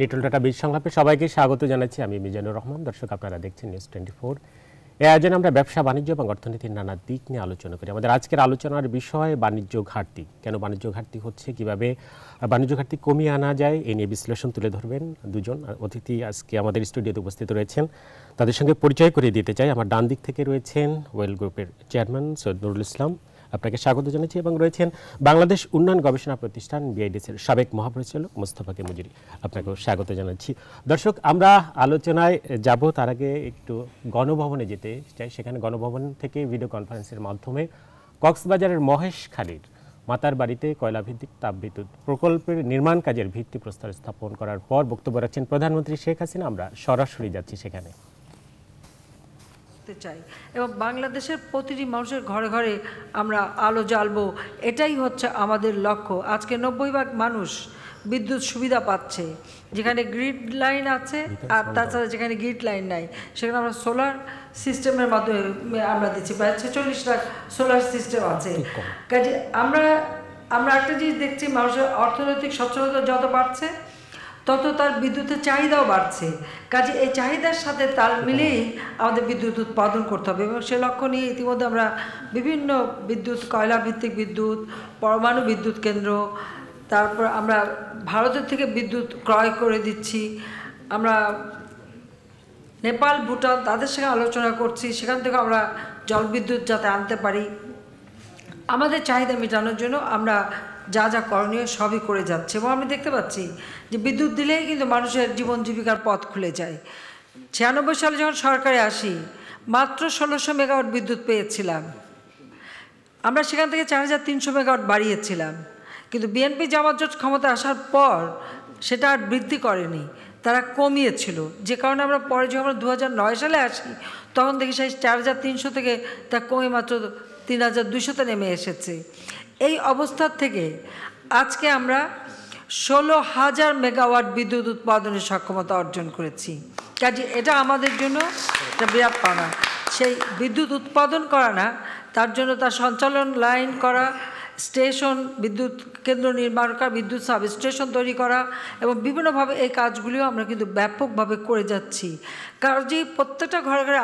Nitol data বীজ সংলাপে সবাইকে স্বাগত জানাচ্ছি আমি মিজানুর রহমান দর্শক আপনারা দেখছেন নিউজ টোয়েন্টি ফোর এ আয়োজনে আমরা ব্যবসা বাণিজ্য এবং অর্থনীতির নানা দিক নিয়ে আলোচনা করি আমাদের আজকের আলোচনার বিষয় বাণিজ্য ঘাটতি কেন বাণিজ্য ঘাটতি হচ্ছে কিভাবে বাণিজ্য ঘাটতি কমিয়ে আনা যায় এই নিয়ে বিশ্লেষণ তুলে ধরবেন দুজন অতিথি আজকে আমাদের স্টুডিওতে উপস্থিত রয়েছেন তাদের সঙ্গে পরিচয় করিয়ে দিতে চাই আমার ডান দিক থেকে রয়েছেন ওয়েল গ্রুপের চেয়ারম্যান সৈয়দ নুরুল ইসলাম আপনাকে স্বাগত জানাচ্ছি এবং রয়েছেন বাংলাদেশ উন্নয়ন গবেষণা প্রতিষ্ঠান বিআইডিসির সাবেক মহাপরিচালক কে মুজুরি আপনাকেও স্বাগত জানাচ্ছি দর্শক আমরা আলোচনায় যাব তার আগে একটু গণভবনে যেতে চাই সেখানে গণভবন থেকে ভিডিও কনফারেন্সের মাধ্যমে কক্সবাজারের মহেশ খালির মাতার বাড়িতে কয়লাভিত্তিক তাপবিদ্যুৎ প্রকল্পের নির্মাণ কাজের ভিত্তি প্রস্তর স্থাপন করার পর বক্তব্য রাখছেন প্রধানমন্ত্রী শেখ হাসিনা আমরা সরাসরি যাচ্ছি সেখানে থাকতে চাই এবং বাংলাদেশের প্রতিটি মানুষের ঘরে ঘরে আমরা আলো জ্বালবো এটাই হচ্ছে আমাদের লক্ষ্য আজকে নব্বই ভাগ মানুষ বিদ্যুৎ সুবিধা পাচ্ছে যেখানে গ্রিড লাইন আছে আর তাছাড়া যেখানে গ্রিড লাইন নাই সেখানে আমরা সোলার সিস্টেমের মাধ্যমে আমরা দিচ্ছি প্রায় ছেচল্লিশ লাখ সোলার সিস্টেম আছে কাজে আমরা আমরা একটা জিনিস দেখছি মানুষের অর্থনৈতিক সচ্ছলতা যত বাড়ছে তত তার বিদ্যুতের চাহিদাও বাড়ছে কাজে এই চাহিদার সাথে তাল মিলেই আমাদের বিদ্যুৎ উৎপাদন করতে হবে এবং সে লক্ষ্য নিয়ে ইতিমধ্যে আমরা বিভিন্ন বিদ্যুৎ কয়লা ভিত্তিক বিদ্যুৎ পরমাণু বিদ্যুৎ কেন্দ্র তারপর আমরা ভারতের থেকে বিদ্যুৎ ক্রয় করে দিচ্ছি আমরা নেপাল ভুটান তাদের সঙ্গে আলোচনা করছি সেখান থেকে আমরা জল বিদ্যুৎ যাতে আনতে পারি আমাদের চাহিদা মেটানোর জন্য আমরা যা যা করণীয় সবই করে যাচ্ছে এবং আমি দেখতে পাচ্ছি যে বিদ্যুৎ দিলেই কিন্তু মানুষের জীবন জীবিকার পথ খুলে যায় ছিয়ানব্বই সালে যখন সরকারে আসি মাত্র ষোলোশো মেগাওয়াট বিদ্যুৎ পেয়েছিলাম আমরা সেখান থেকে চার হাজার তিনশো মেগাওয়াট বাড়িয়েছিলাম কিন্তু বিএনপি জামাত জোট ক্ষমতা আসার পর সেটা আর বৃদ্ধি করেনি তারা কমিয়েছিল যে কারণে আমরা পরে যখন আমরা দু সালে আসি তখন দেখি সেই চার হাজার তিনশো থেকে তা কমে মাত্র তিন হাজার দুশোতে নেমে এসেছে এই অবস্থার থেকে আজকে আমরা ষোলো হাজার মেগাওয়াট বিদ্যুৎ উৎপাদনের সক্ষমতা অর্জন করেছি কাজে এটা আমাদের জন্য একটা বিরাট পাওনা সেই বিদ্যুৎ উৎপাদন করা না তার জন্য তার সঞ্চালন লাইন করা স্টেশন বিদ্যুৎ কেন্দ্র নির্মাণ করা বিদ্যুৎ সাব স্টেশন তৈরি করা এবং বিভিন্নভাবে এই কাজগুলিও আমরা কিন্তু ব্যাপকভাবে করে যাচ্ছি কারণ যে প্রত্যেকটা ঘরে ঘরে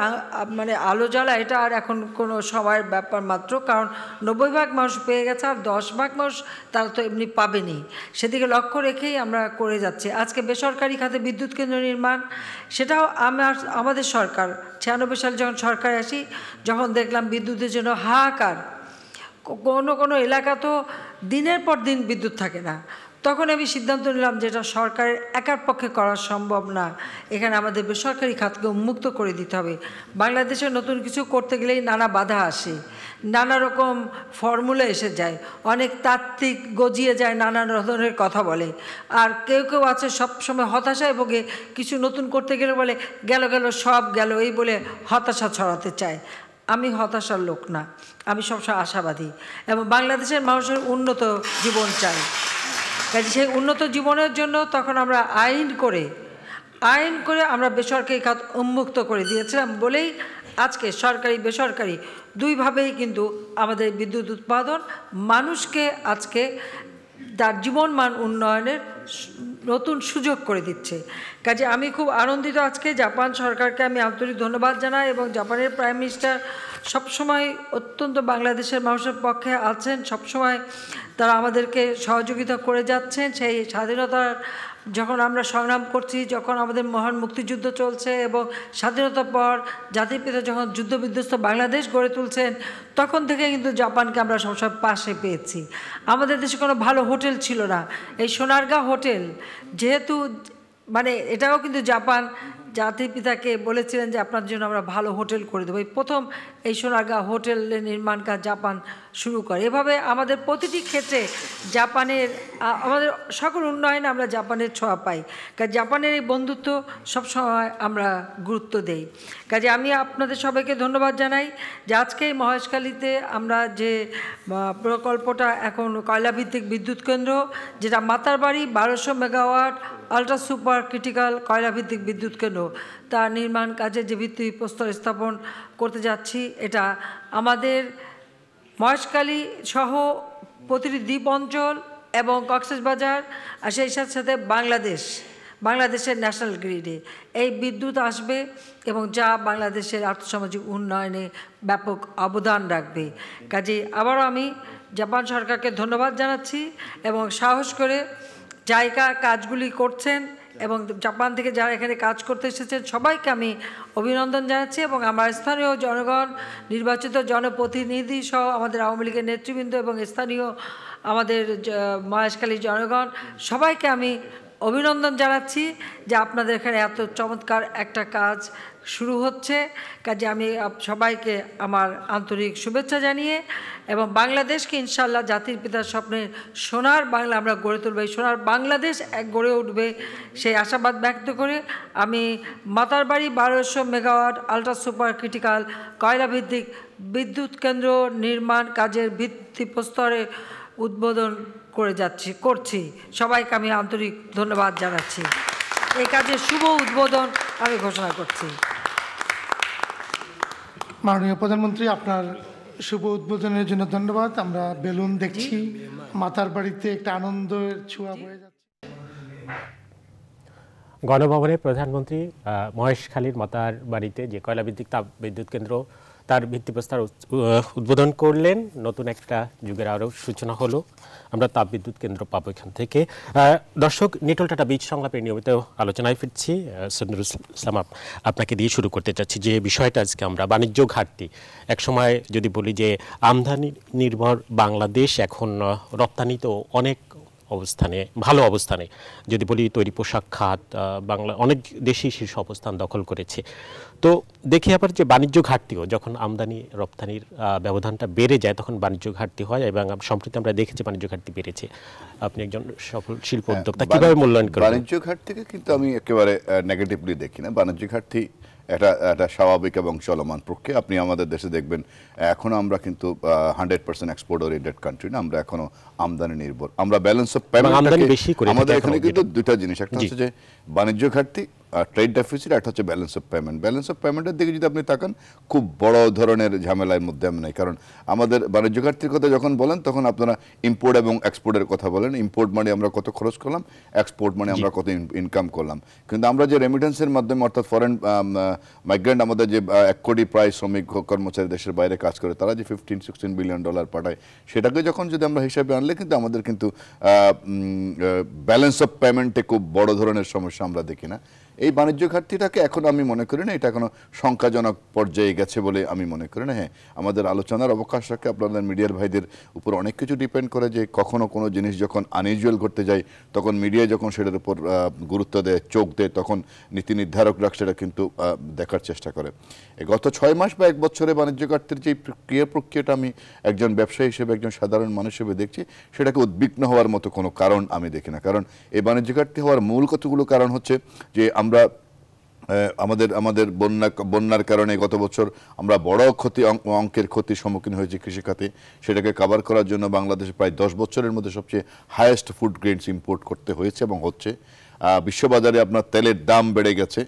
মানে আলো জ্বালা এটা আর এখন কোনো সময়ের ব্যাপার মাত্র কারণ নব্বই ভাগ মানুষ পেয়ে গেছে আর দশ ভাগ মানুষ তারা তো এমনি পাবেনি সেদিকে লক্ষ্য রেখেই আমরা করে যাচ্ছি আজকে বেসরকারি খাতে বিদ্যুৎ কেন্দ্র নির্মাণ সেটাও আমার আমাদের সরকার ছিয়ানব্বই সালে যখন সরকার আসি যখন দেখলাম বিদ্যুতের জন্য হাহাকার কোনো কোনো এলাকা তো দিনের পর দিন বিদ্যুৎ থাকে না তখন আমি সিদ্ধান্ত নিলাম যেটা সরকারের একার পক্ষে করা সম্ভব না এখানে আমাদের বেসরকারি খাতকে উন্মুক্ত করে দিতে হবে বাংলাদেশে নতুন কিছু করতে গেলেই নানা বাধা আসে নানা রকম ফর্মুলা এসে যায় অনেক তাত্ত্বিক গজিয়ে যায় নানা ধরনের কথা বলে আর কেউ কেউ আছে সবসময় হতাশায় ভোগে কিছু নতুন করতে গেলে বলে গেল গেল সব গেল এই বলে হতাশা ছড়াতে চায় আমি হতাশার লোক না আমি সবসময় আশাবাদী এবং বাংলাদেশের মানুষের উন্নত জীবন চাই কাজে সেই উন্নত জীবনের জন্য তখন আমরা আইন করে আইন করে আমরা বেসরকারি খাত উন্মুক্ত করে দিয়েছিলাম বলেই আজকে সরকারি বেসরকারি দুইভাবেই কিন্তু আমাদের বিদ্যুৎ উৎপাদন মানুষকে আজকে তার জীবনমান উন্নয়নের নতুন সুযোগ করে দিচ্ছে কাজে আমি খুব আনন্দিত আজকে জাপান সরকারকে আমি আন্তরিক ধন্যবাদ জানাই এবং জাপানের প্রাইম মিনিস্টার সবসময় অত্যন্ত বাংলাদেশের মানুষের পক্ষে আছেন সবসময় তারা আমাদেরকে সহযোগিতা করে যাচ্ছেন সেই স্বাধীনতার যখন আমরা সংগ্রাম করছি যখন আমাদের মহান মুক্তিযুদ্ধ চলছে এবং স্বাধীনতার পর জাতির পিতা যখন যুদ্ধবিধ্বস্ত বাংলাদেশ গড়ে তুলছেন তখন থেকে কিন্তু জাপানকে আমরা সবসময় পাশে পেয়েছি আমাদের দেশে কোনো ভালো হোটেল ছিল না এই সোনারগা হোটেল যেহেতু মানে এটাও কিন্তু জাপান জাতির পিতাকে বলেছিলেন যে আপনার জন্য আমরা ভালো হোটেল করে দেবো এই প্রথম এই সোনারগাঁ হোটেল নির্মাণ কাজ জাপান শুরু করে এভাবে আমাদের প্রতিটি ক্ষেত্রে জাপানের আমাদের সকল উন্নয়নে আমরা জাপানের ছোঁয়া পাই কাজে জাপানের এই বন্ধুত্ব সবসময় আমরা গুরুত্ব দেই কাজে আমি আপনাদের সবাইকে ধন্যবাদ জানাই যে আজকে এই মহেশখালীতে আমরা যে প্রকল্পটা এখন কয়লাভিত্তিক বিদ্যুৎ কেন্দ্র যেটা মাতার বাড়ি বারোশো মেগাওয়াট আলট্রা সুপার ক্রিটিক্যাল কয়লাভিত্তিক বিদ্যুৎ কেন্দ্র তা নির্মাণ কাজে যে ভিত্তি প্রস্তর স্থাপন করতে যাচ্ছি এটা আমাদের মহেশকালী সহ প্রতিটি দ্বীপ অঞ্চল এবং কক্সবাজার আর সেই সাথে সাথে বাংলাদেশ বাংলাদেশের ন্যাশনাল গ্রিডে এই বিদ্যুৎ আসবে এবং যা বাংলাদেশের আর্থসামাজিক উন্নয়নে ব্যাপক অবদান রাখবে কাজে আবারও আমি জাপান সরকারকে ধন্যবাদ জানাচ্ছি এবং সাহস করে জায়গা কাজগুলি করছেন এবং জাপান থেকে যারা এখানে কাজ করতে এসেছেন সবাইকে আমি অভিনন্দন জানাচ্ছি এবং আমার স্থানীয় জনগণ নির্বাচিত জনপ্রতিনিধি সহ আমাদের আওয়ামী লীগের নেতৃবৃন্দ এবং স্থানীয় আমাদের মহেশখালী জনগণ সবাইকে আমি অভিনন্দন জানাচ্ছি যে আপনাদের এখানে এত চমৎকার একটা কাজ শুরু হচ্ছে কাজে আমি সবাইকে আমার আন্তরিক শুভেচ্ছা জানিয়ে এবং বাংলাদেশকে ইনশাল্লাহ জাতির পিতার স্বপ্নে সোনার বাংলা আমরা গড়ে তুলব এই সোনার বাংলাদেশ এক গড়ে উঠবে সেই আশাবাদ ব্যক্ত করে আমি মাতারবাড়ি বারোশো মেগাওয়াট আলট্রা সুপার ক্রিটিক্যাল কয়লাভিত্তিক বিদ্যুৎ কেন্দ্র নির্মাণ কাজের ভিত্তিপ্রস্তরে উদ্বোধন করে যাচ্ছি করছি সবাইকে আমি আন্তরিক ধন্যবাদ জানাচ্ছি এই কাজের শুভ উদ্বোধন আমি ঘোষণা করছি মাননীয় প্রধানমন্ত্রী আপনার শুভ উদ্বোধনের জন্য ধন্যবাদ আমরা বেলুন দেখছি মাতার বাড়িতে একটা আনন্দের ছোঁয়া বয়ে যাচ্ছে গণভবনে প্রধানমন্ত্রী মহেশখালীর মাতার বাড়িতে যে কয়লা বিদ্যুৎ তাপ বিদ্যুৎ কেন্দ্র তার ভিত্তিপ্রস্তর উদ্বোধন করলেন নতুন একটা যুগের আরও সূচনা হলো আমরা তাপবিদ্যুৎ কেন্দ্র পাবো এখান থেকে দর্শক নিটল টাটা বীজ সংলাপের নিয়মিত আলোচনায় ফিরছি সন্নুর ইসলাম আপনাকে দিয়ে শুরু করতে চাচ্ছি যে বিষয়টা আজকে আমরা বাণিজ্য ঘাটতি একসময় যদি বলি যে আমদানি নির্ভর বাংলাদেশ এখন রপ্তানিতেও অনেক অবস্থানে ভালো অবস্থানে যদি বলি তৈরি পোশাক খাত বাংলা অনেক দেশেই শীর্ষ অবস্থান দখল করেছে তো দেখি আবার যে বাণিজ্য ঘাটতিও যখন আমদানি রপ্তানির ব্যবধানটা বেড়ে যায় তখন বাণিজ্য ঘাটতি হয় এবং সম্প্রতি আমরা দেখেছি বাণিজ্য ঘাটতি বেড়েছে আপনি একজন সফল শিল্প উদ্যোক্তা হ্যাঁ, কিভাবে মূল্যায়ন করেন বাণিজ্য ঘাটতিকে কিন্তু আমি একেবারে নেগেটিভলি দেখি না বাণিজ্য ঘাটতি এটা একটা স্বাভাবিক এবং চলমান প্রক্রিয়া আপনি আমাদের দেশে দেখবেন এখনও আমরা কিন্তু hundred percent export oriented country না আমরা এখনও আমদানি নির্ভর আমরা ব্যালেন্স অফ পেমেন্ট আমাদের এখানে কিন্তু দুটা জিনিস একটা হচ্ছে যে বাণিজ্য ঘাটতি ট্রেড ডেফিসিট একটা হচ্ছে balance of payment balance of পেমেন্টের দিকে যদি আপনি তাকান খুব বড় ধরনের ঝামেলার মধ্যে আমি নাই কারণ আমাদের বাণিজ্য ঘাটতির কথা যখন বলেন তখন আপনারা ইম্পোর্ট এবং এক্সপোর্টের কথা বলেন ইম্পোর্ট মানে আমরা কত খরচ করলাম এক্সপোর্ট মানে আমরা কত ইনকাম করলাম কিন্তু আমরা যে রেমিটেন্সের মাধ্যমে অর্থাৎ ফরেন মাইগ্রেন্ট um, uh, আমাদের যে uh, এক কোটি প্রায় শ্রমিক কর্মচারী দেশের বাইরে কাজ করে তারা যে ফিফটিন সিক্সটিন বিলিয়ন ডলার পাঠায় সেটাকে যখন যদি আমরা হিসাবে আনলে কিন্তু আমাদের কিন্তু ব্যালেন্স অফ পেমেন্টে খুব বড় ধরনের সমস্যা আমরা দেখি না এই বাণিজ্য ঘাটতিটাকে এখন আমি মনে করি না এটা এখনো শঙ্কাজনক পর্যায়ে গেছে বলে আমি মনে করি না হ্যাঁ আমাদের আলোচনার অবকাশ রাখে আপনাদের মিডিয়ার ভাইদের উপর অনেক কিছু ডিপেন্ড করে যে কখনো কোনো জিনিস যখন আনইউজুয়াল ঘটতে যায় তখন মিডিয়া যখন সেটার উপর গুরুত্ব দেয় চোখ দেয় তখন নীতি রাখ সেটা কিন্তু দেখার চেষ্টা করে গত ছয় মাস বা এক বছরে বাণিজ্য ঘাটতির যে ক্রিয়া প্রক্রিয়াটা আমি একজন ব্যবসায়ী হিসেবে একজন সাধারণ মানুষ হিসেবে দেখছি সেটাকে উদ্বিগ্ন হওয়ার মতো কোনো কারণ আমি দেখি না কারণ এই বাণিজ্য ঘাটতি হওয়ার মূল কতগুলো কারণ হচ্ছে যে আমরা আমাদের আমাদের বন্যা বন্যার কারণে গত বছর আমরা বড় ক্ষতি অঙ্কের ক্ষতির সম্মুখীন হয়েছি কৃষিখাতে সেটাকে কাভার করার জন্য বাংলাদেশে প্রায় দশ বছরের মধ্যে সবচেয়ে হায়েস্ট ফুড গ্রেডস ইম্পোর্ট করতে হয়েছে এবং হচ্ছে বিশ্ববাজারে আপনার তেলের দাম বেড়ে গেছে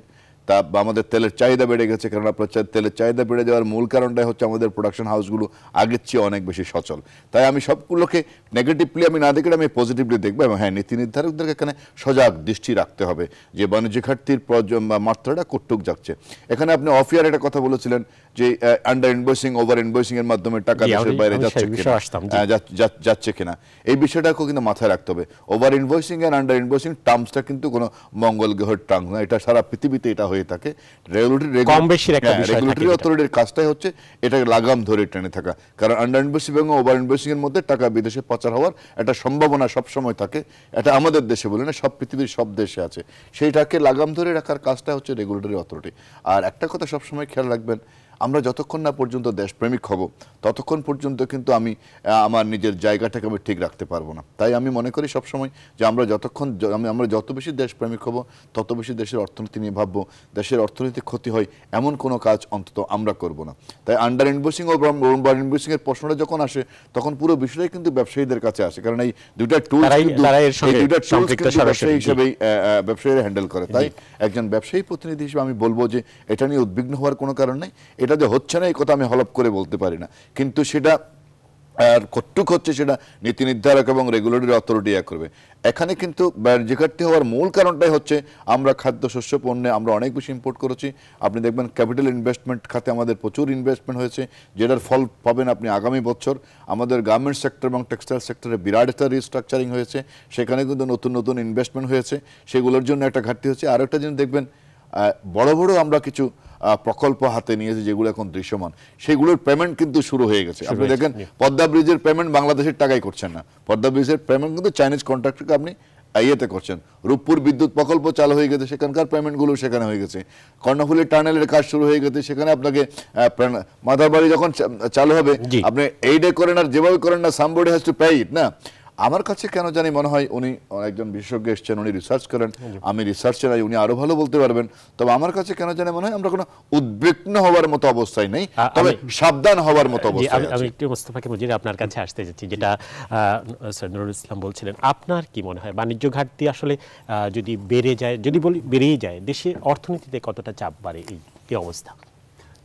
তা আমাদের তেলের চাহিদা বেড়ে গেছে কারণ আপনার তেলের চাহিদা বেড়ে যাওয়ার মূল কারণটাই হচ্ছে আমাদের প্রোডাকশন হাউসগুলো আগের চেয়ে অনেক বেশি সচল তাই আমি সবগুলোকে নেগেটিভলি আমি না দেখলে আমি পজিটিভলি দেখবো এবং হ্যাঁ নীতি নির্ধারকদেরকে এখানে সজাগ দৃষ্টি রাখতে হবে যে বাণিজ্য ঘাটতির মাত্রাটা কটুক যাচ্ছে এখানে আপনি অফিয়ার একটা কথা বলেছিলেন যে আন্ডার ইনভয়েসিং ওভার ইনভয়েসিং এর মাধ্যমে টাকা দেশের বাইরে যাচ্ছে কিনা হ্যাঁ, যাচ্ছে কিনা এই বিষয়টাকে কিন্তু মাথায় রাখতে হবে ওভার ইনভয়েসিং এর আন্ডার ইনভয়েসিং টার্মসটা কিন্তু কোনো মঙ্গল গ্রহের টার্মস না এটা সারা পৃথিবীতে এটা হয়ে থাকে রেগুলেটরি রেগুলেটরি কম বেশি অথরিটির হ্যাঁ, কাজটাই হচ্ছে এটাকে লাগাম ধরে টেনে থাকা কারণ আন্ডার ইনভয়েসিং এবং ওভার ইনভয়েসিং এর মধ্যে টাকা বিদেশে পাচার হওয়ার একটা সম্ভাবনা সব সময় থাকে এটা আমাদের দেশে বলে না সব পৃথিবীর সব দেশে আছে সেইটাকে লাগাম ধরে রাখার কাজটা হচ্ছে রেগুলেটরি অথরিটি আর একটা কথা সবসময় খেয়াল রাখবেন আমরা যতক্ষণ না পর্যন্ত দেশপ্রেমিক হব ততক্ষণ পর্যন্ত কিন্তু আমি আমার নিজের জায়গাটাকে আমি ঠিক রাখতে পারবো না তাই আমি মনে করি সবসময় যে আমরা যতক্ষণ আমরা যত বেশি দেশপ্রেমিক হব তত বেশি দেশের অর্থনীতি নিয়ে ভাববো দেশের অর্থনীতি ক্ষতি হয় এমন কোনো কাজ অন্তত আমরা করব না তাই আন্ডার ইনভেস্টিং ও ওভার ইনভেস্টিংয়ের প্রশ্নটা যখন আসে তখন পুরো বিষয়টাই কিন্তু ব্যবসায়ীদের কাছে আসে কারণ এই দুইটা টুল দুইটা ব্যবসায়ী হিসেবেই ব্যবসায়ীরা হ্যান্ডেল করে তাই একজন ব্যবসায়ী প্রতিনিধি হিসেবে আমি বলবো যে এটা নিয়ে উদ্বিগ্ন হওয়ার কোনো কারণ নেই এটা যে হচ্ছে না এই কথা আমি হলপ করে বলতে পারি না কিন্তু সেটা আর কতটুক হচ্ছে সেটা নীতি নির্ধারক এবং রেগুলেটরি অথরিটি এক করবে এখানে কিন্তু ঘাটতি হওয়ার মূল কারণটাই হচ্ছে আমরা খাদ্যশস্য পণ্যে আমরা অনেক বেশি ইম্পোর্ট করেছি আপনি দেখবেন ক্যাপিটাল ইনভেস্টমেন্ট খাতে আমাদের প্রচুর ইনভেস্টমেন্ট হয়েছে যেটার ফল পাবেন আপনি আগামী বছর আমাদের গার্মেন্টস সেক্টর এবং টেক্সটাইল সেক্টরে বিরাট একটা রিস্ট্রাকচারিং হয়েছে সেখানে কিন্তু নতুন নতুন ইনভেস্টমেন্ট হয়েছে সেগুলোর জন্য একটা ঘাটতি হচ্ছে আর একটা জিনিস দেখবেন বড় বড় আমরা কিছু প্রকল্প হাতে নিয়েছে যেগুলো এখন দৃশ্যমান সেগুলোর পেমেন্ট কিন্তু শুরু হয়ে গেছে আপনি দেখেন পদ্মা ব্রিজের পেমেন্ট বাংলাদেশের টাকায় করছেন না পদ্মা ব্রিজের পেমেন্ট কিন্তু চাইনিজ কন্ট্রাক্টরকে আপনি ইয়েতে করছেন রূপপুর বিদ্যুৎ প্রকল্প চালু হয়ে গেছে সেখানকার পেমেন্টগুলো সেখানে হয়ে গেছে কর্ণফুলি টানেলের কাজ শুরু হয়ে গেছে সেখানে আপনাকে মাথার বাড়ি যখন চালু হবে আপনি এইডে করেন আর যেভাবে করেন না সামবডি হ্যাজ টু প্যাইট না আমার কাছে কেন জানি মনে হয় উনি একজন বিশেষজ্ঞ এসছেন উনি রিসার্চ করেন আমি রিসার্চ আই উনি আরো ভালো বলতে পারবেন তবে আমার কাছে কেন জানি মনে হয় আমরা কোনো উদ্বিগ্ন হওয়ার মতো অবস্থায় নেই তবে সাবধান হওয়ার মতো অবস্থায় আমি একটু মোস্তফাকে মজির আপনার কাছে আসতে যাচ্ছি যেটা স্যার নুরুল ইসলাম বলছিলেন আপনার কি মনে হয় বাণিজ্য ঘাটতি আসলে যদি বেড়ে যায় যদি বলি বেড়েই যায় দেশে অর্থনীতিতে কতটা চাপ বাড়ে এই কি অবস্থা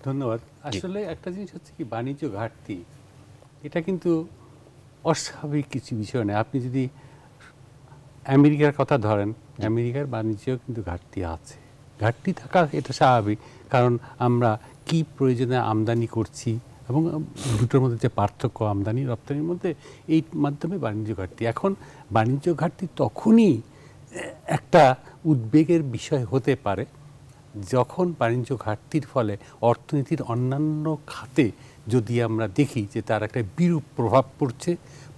ধন্যবাদ আসলে একটা জিনিস হচ্ছে কি বাণিজ্য ঘাটতি এটা কিন্তু অস্বাভাবিক কিছু বিষয় নেই আপনি যদি আমেরিকার কথা ধরেন আমেরিকার বাণিজ্যেও কিন্তু ঘাটতি আছে ঘাটতি থাকা এটা স্বাভাবিক কারণ আমরা কি প্রয়োজনে আমদানি করছি এবং দুটোর মধ্যে যে পার্থক্য আমদানি রপ্তানির মধ্যে এই মাধ্যমে বাণিজ্য ঘাটতি এখন বাণিজ্য ঘাটতি তখনই একটা উদ্বেগের বিষয় হতে পারে যখন বাণিজ্য ঘাটতির ফলে অর্থনীতির অন্যান্য খাতে যদি আমরা দেখি যে তার একটা বিরূপ প্রভাব পড়ছে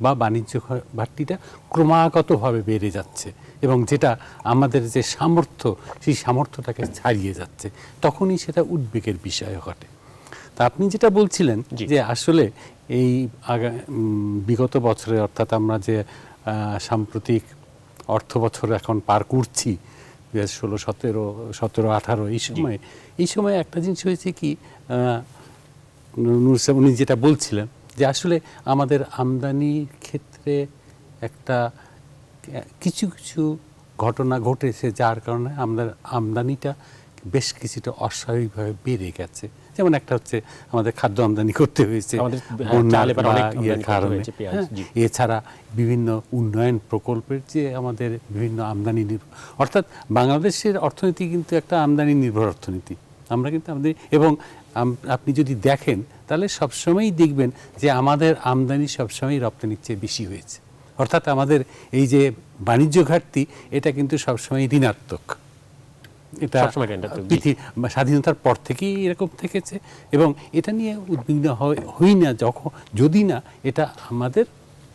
বা বাণিজ্য ঘাটতিটা ক্রমাগতভাবে বেড়ে যাচ্ছে এবং যেটা আমাদের যে সামর্থ্য সেই সামর্থ্যটাকে ছাড়িয়ে যাচ্ছে তখনই সেটা উদ্বেগের বিষয় ঘটে তা আপনি যেটা বলছিলেন যে আসলে এই বিগত বছরে অর্থাৎ আমরা যে সাম্প্রতিক অর্থ বছর এখন পার করছি দু হাজার ষোলো সতেরো সতেরো আঠারো এই সময়ে এই সময়ে একটা জিনিস হয়েছে কি নূর উনি যেটা বলছিলেন যে আসলে আমাদের আমদানির ক্ষেত্রে একটা কিছু কিছু ঘটনা ঘটেছে যার কারণে আমাদের আমদানিটা বেশ কিছুটা অস্বাভাবিকভাবে বেড়ে গেছে যেমন একটা হচ্ছে আমাদের খাদ্য আমদানি করতে হয়েছে হ্যাঁ, হ্যাঁ, এছাড়া বিভিন্ন উন্নয়ন প্রকল্পের যে আমাদের বিভিন্ন আমদানি নির্ভর অর্থাৎ বাংলাদেশের অর্থনীতি কিন্তু একটা আমদানি নির্ভর অর্থনীতি আমরা কিন্তু আমাদের এবং আপনি যদি দেখেন তাহলে সবসময়ই দেখবেন যে আমাদের আমদানি সবসময়ই রপ্তানির চেয়ে বেশি হয়েছে অর্থাৎ আমাদের এই যে বাণিজ্য ঘাটতি এটা কিন্তু সবসময় ঋণাত্মক এটা স্বাধীনতার পর থেকেই এরকম থেকেছে এবং এটা নিয়ে উদ্বিগ্ন হই না যখন যদি না এটা আমাদের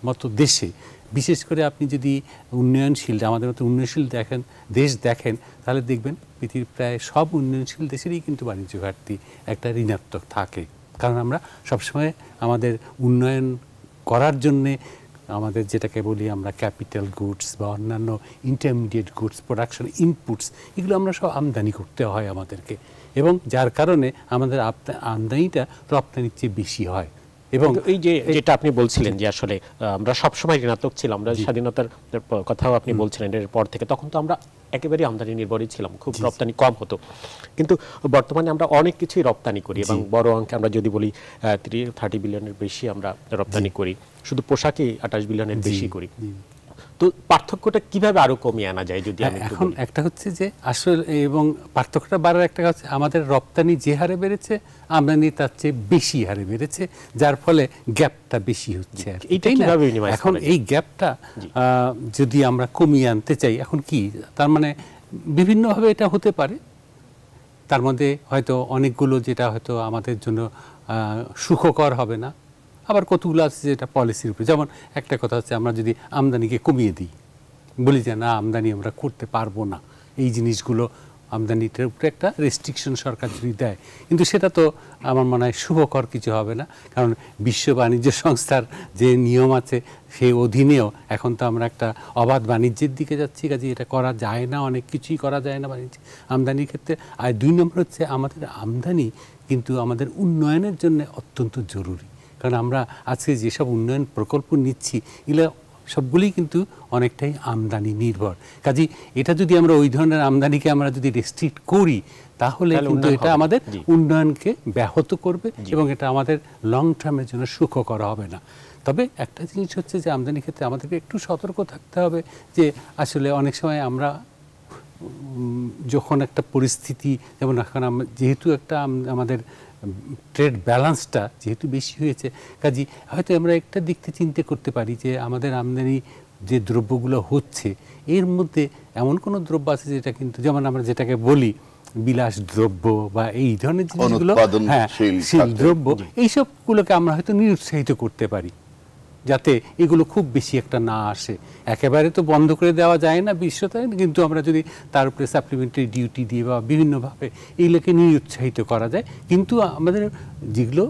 মতো দেশে বিশেষ করে আপনি যদি উন্নয়নশীল আমাদের মতো উন্নয়নশীল দেখেন দেশ দেখেন তাহলে দেখবেন পৃথিবীর প্রায় সব উন্নয়নশীল দেশেরই কিন্তু বাণিজ্য ঘাটতি একটা ঋণাত্মক থাকে কারণ আমরা সবসময় আমাদের উন্নয়ন করার জন্যে আমাদের যেটাকে বলি আমরা ক্যাপিটাল গুডস বা অন্যান্য ইন্টারমিডিয়েট গুডস প্রোডাকশন ইনপুটস এগুলো আমরা সব আমদানি করতে হয় আমাদেরকে এবং যার কারণে আমাদের আমদানিটা রপ্তানির চেয়ে বেশি হয় এবং এই যে যেটা আপনি বলছিলেন যে আসলে আমরা সবসময় ঋণাত্মক ছিলাম আমরা স্বাধীনতার কথাও আপনি বলছিলেন এর পর থেকে তখন তো আমরা একেবারে আমদানি নির্ভরই ছিলাম খুব রপ্তানি কম হতো কিন্তু বর্তমানে আমরা অনেক কিছুই রপ্তানি করি এবং বড় অঙ্কে আমরা যদি বলি থার্টি বিলিয়নের বেশি আমরা রপ্তানি করি শুধু পোশাকই আঠাশ বিলিয়নের বেশি করি তো পার্থক্যটা কিভাবে আরো কমিয়ে আনা যায় যদি হ্যাঁ, এখন একটা হচ্ছে যে আসলে এবং পার্থক্যটা বাড়ার একটা হচ্ছে আমাদের রপ্তানি যে হারে বেড়েছে আমদানি তার চেয়ে বেশি হারে বেড়েছে যার ফলে গ্যাপটা বেশি হচ্ছে এইটাই না এখন এই গ্যাপটা যদি আমরা কমিয়ে আনতে চাই এখন কি তার মানে বিভিন্নভাবে এটা হতে পারে তার মধ্যে হয়তো অনেকগুলো যেটা হয়তো আমাদের জন্য সুখকর হবে না আবার কতগুলো আছে যেটা পলিসির উপরে যেমন একটা কথা হচ্ছে আমরা যদি আমদানিকে কমিয়ে দিই বলি যে না আমদানি আমরা করতে পারবো না এই জিনিসগুলো আমদানিটার উপরে একটা রেস্ট্রিকশন সরকার যদি দেয় কিন্তু সেটা তো আমার মনে হয় শুভকর কিছু হবে না কারণ বিশ্ব বাণিজ্য সংস্থার যে নিয়ম আছে সেই অধীনেও এখন তো আমরা একটা অবাধ বাণিজ্যের দিকে যাচ্ছি কাজে এটা করা যায় না অনেক কিছুই করা যায় না বাণিজ্য আমদানির ক্ষেত্রে আর দুই নম্বর হচ্ছে আমাদের আমদানি কিন্তু আমাদের উন্নয়নের জন্য অত্যন্ত জরুরি কারণ আমরা আজকে যেসব উন্নয়ন প্রকল্প নিচ্ছি এগুলো সবগুলি কিন্তু অনেকটাই আমদানি নির্ভর কাজে এটা যদি আমরা ওই ধরনের আমদানিকে আমরা যদি রেস্ট্রিক্ট করি তাহলে কিন্তু এটা আমাদের উন্নয়নকে ব্যাহত করবে এবং এটা আমাদের লং টার্মের জন্য সুখ করা হবে না তবে একটা জিনিস হচ্ছে যে আমদানির ক্ষেত্রে আমাদেরকে একটু সতর্ক থাকতে হবে যে আসলে অনেক সময় আমরা যখন একটা পরিস্থিতি যেমন এখন যেহেতু একটা আমাদের ট্রেড ব্যালেন্সটা যেহেতু বেশি হয়েছে কাজী হয়তো আমরা একটা দিক থেকে চিন্তা করতে পারি যে আমাদের আমদানি যে দ্রব্যগুলো হচ্ছে এর মধ্যে এমন কোনো দ্রব্য আছে যেটা কিন্তু যেমন আমরা যেটাকে বলি বিলাস দ্রব্য বা এই ধরনের জিনিসগুলো হ্যাঁ শিল দ্রব্য এইসবগুলোকে আমরা হয়তো নিরুৎসাহিত করতে পারি যাতে এগুলো খুব বেশি একটা না আসে একেবারে তো বন্ধ করে দেওয়া যায় না বিশ্বতে কিন্তু আমরা যদি তার উপরে সাপ্লিমেন্টারি ডিউটি দিয়ে বা বিভিন্নভাবে এগুলোকে নিরুৎসাহিত করা যায় কিন্তু আমাদের যেগুলো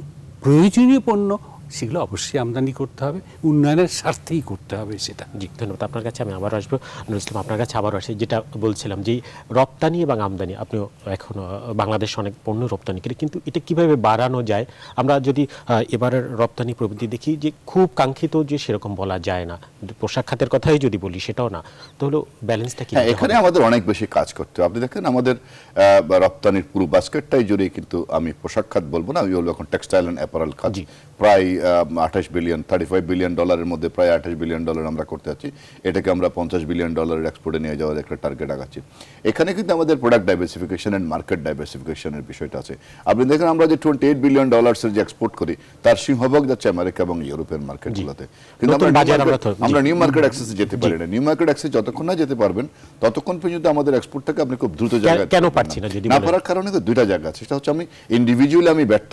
প্রয়োজনীয় পণ্য সেগুলো অবশ্যই আমদানি করতে হবে উন্নয়নের স্বার্থেই করতে হবে সেটা জি ধন্যবাদ আপনার কাছে আমি আবার আসবো নুরুল ইসলাম আপনার কাছে আবার আসি যেটা বলছিলাম যে রপ্তানি এবং আমদানি আপনি এখন বাংলাদেশ অনেক পণ্য রপ্তানি করে কিন্তু এটা কিভাবে বাড়ানো যায় আমরা যদি এবারের রপ্তানি প্রবৃত্তি দেখি যে খুব কাঙ্ক্ষিত যে সেরকম বলা যায় না পোশাক খাতের কথাই যদি বলি সেটাও না তাহলে ব্যালেন্সটা কি হ্যাঁ, এখানে আমাদের অনেক বেশি কাজ করতে হবে আপনি দেখেন আমাদের রপ্তানির পুরো বাস্কেটটাই জুড়ে কিন্তু আমি পোশাক খাত বলবো না আমি বলবো এখন টেক্সটাইল অ্যান্ড অ্যাপারেল কাজ প্রায় আঠাশ বিলিয়ন থার্টি ফাইভ বিলিয়ন ডলারের মধ্যে প্রায় আঠাশ বিলিয়ন ডলার আমরা করতে যাচ্ছি এটাকে আমরা পঞ্চাশ বিলিয়ন ডলারের এক্সপোর্টে নিয়ে যাওয়ার একটা টার্গেট আগাচ্ছি এখানে কিন্তু আমাদের প্রোডাক্ট ডাইভার্সিফিকেশন অ্যান্ড মার্কেট ডাইভার্সিফিকেশনের বিষয়টা আছে আপনি দেখেন আমরা যে টোয়েন্টি এইট বিলিয়ন ডলার্সের যে এক্সপোর্ট করি তার সিংহভাগ যাচ্ছে আমেরিকা এবং ইউরোপের মার্কেটগুলোতে কিন্তু আমরা নিউ মার্কেট অ্যাক্সেসে যেতে পারি না নিউ মার্কেট অ্যাক্সেস যতক্ষণ না যেতে পারবেন ততক্ষণ পর্যন্ত আমাদের এক্সপোর্টটাকে আপনি খুব দ্রুত জায়গায় কেন পারছি না না পারার কারণে তো দুইটা জায়গা আছে সেটা হচ্ছে আমি ইন্ডিভিজুয়ালি আমি ব্যর্থ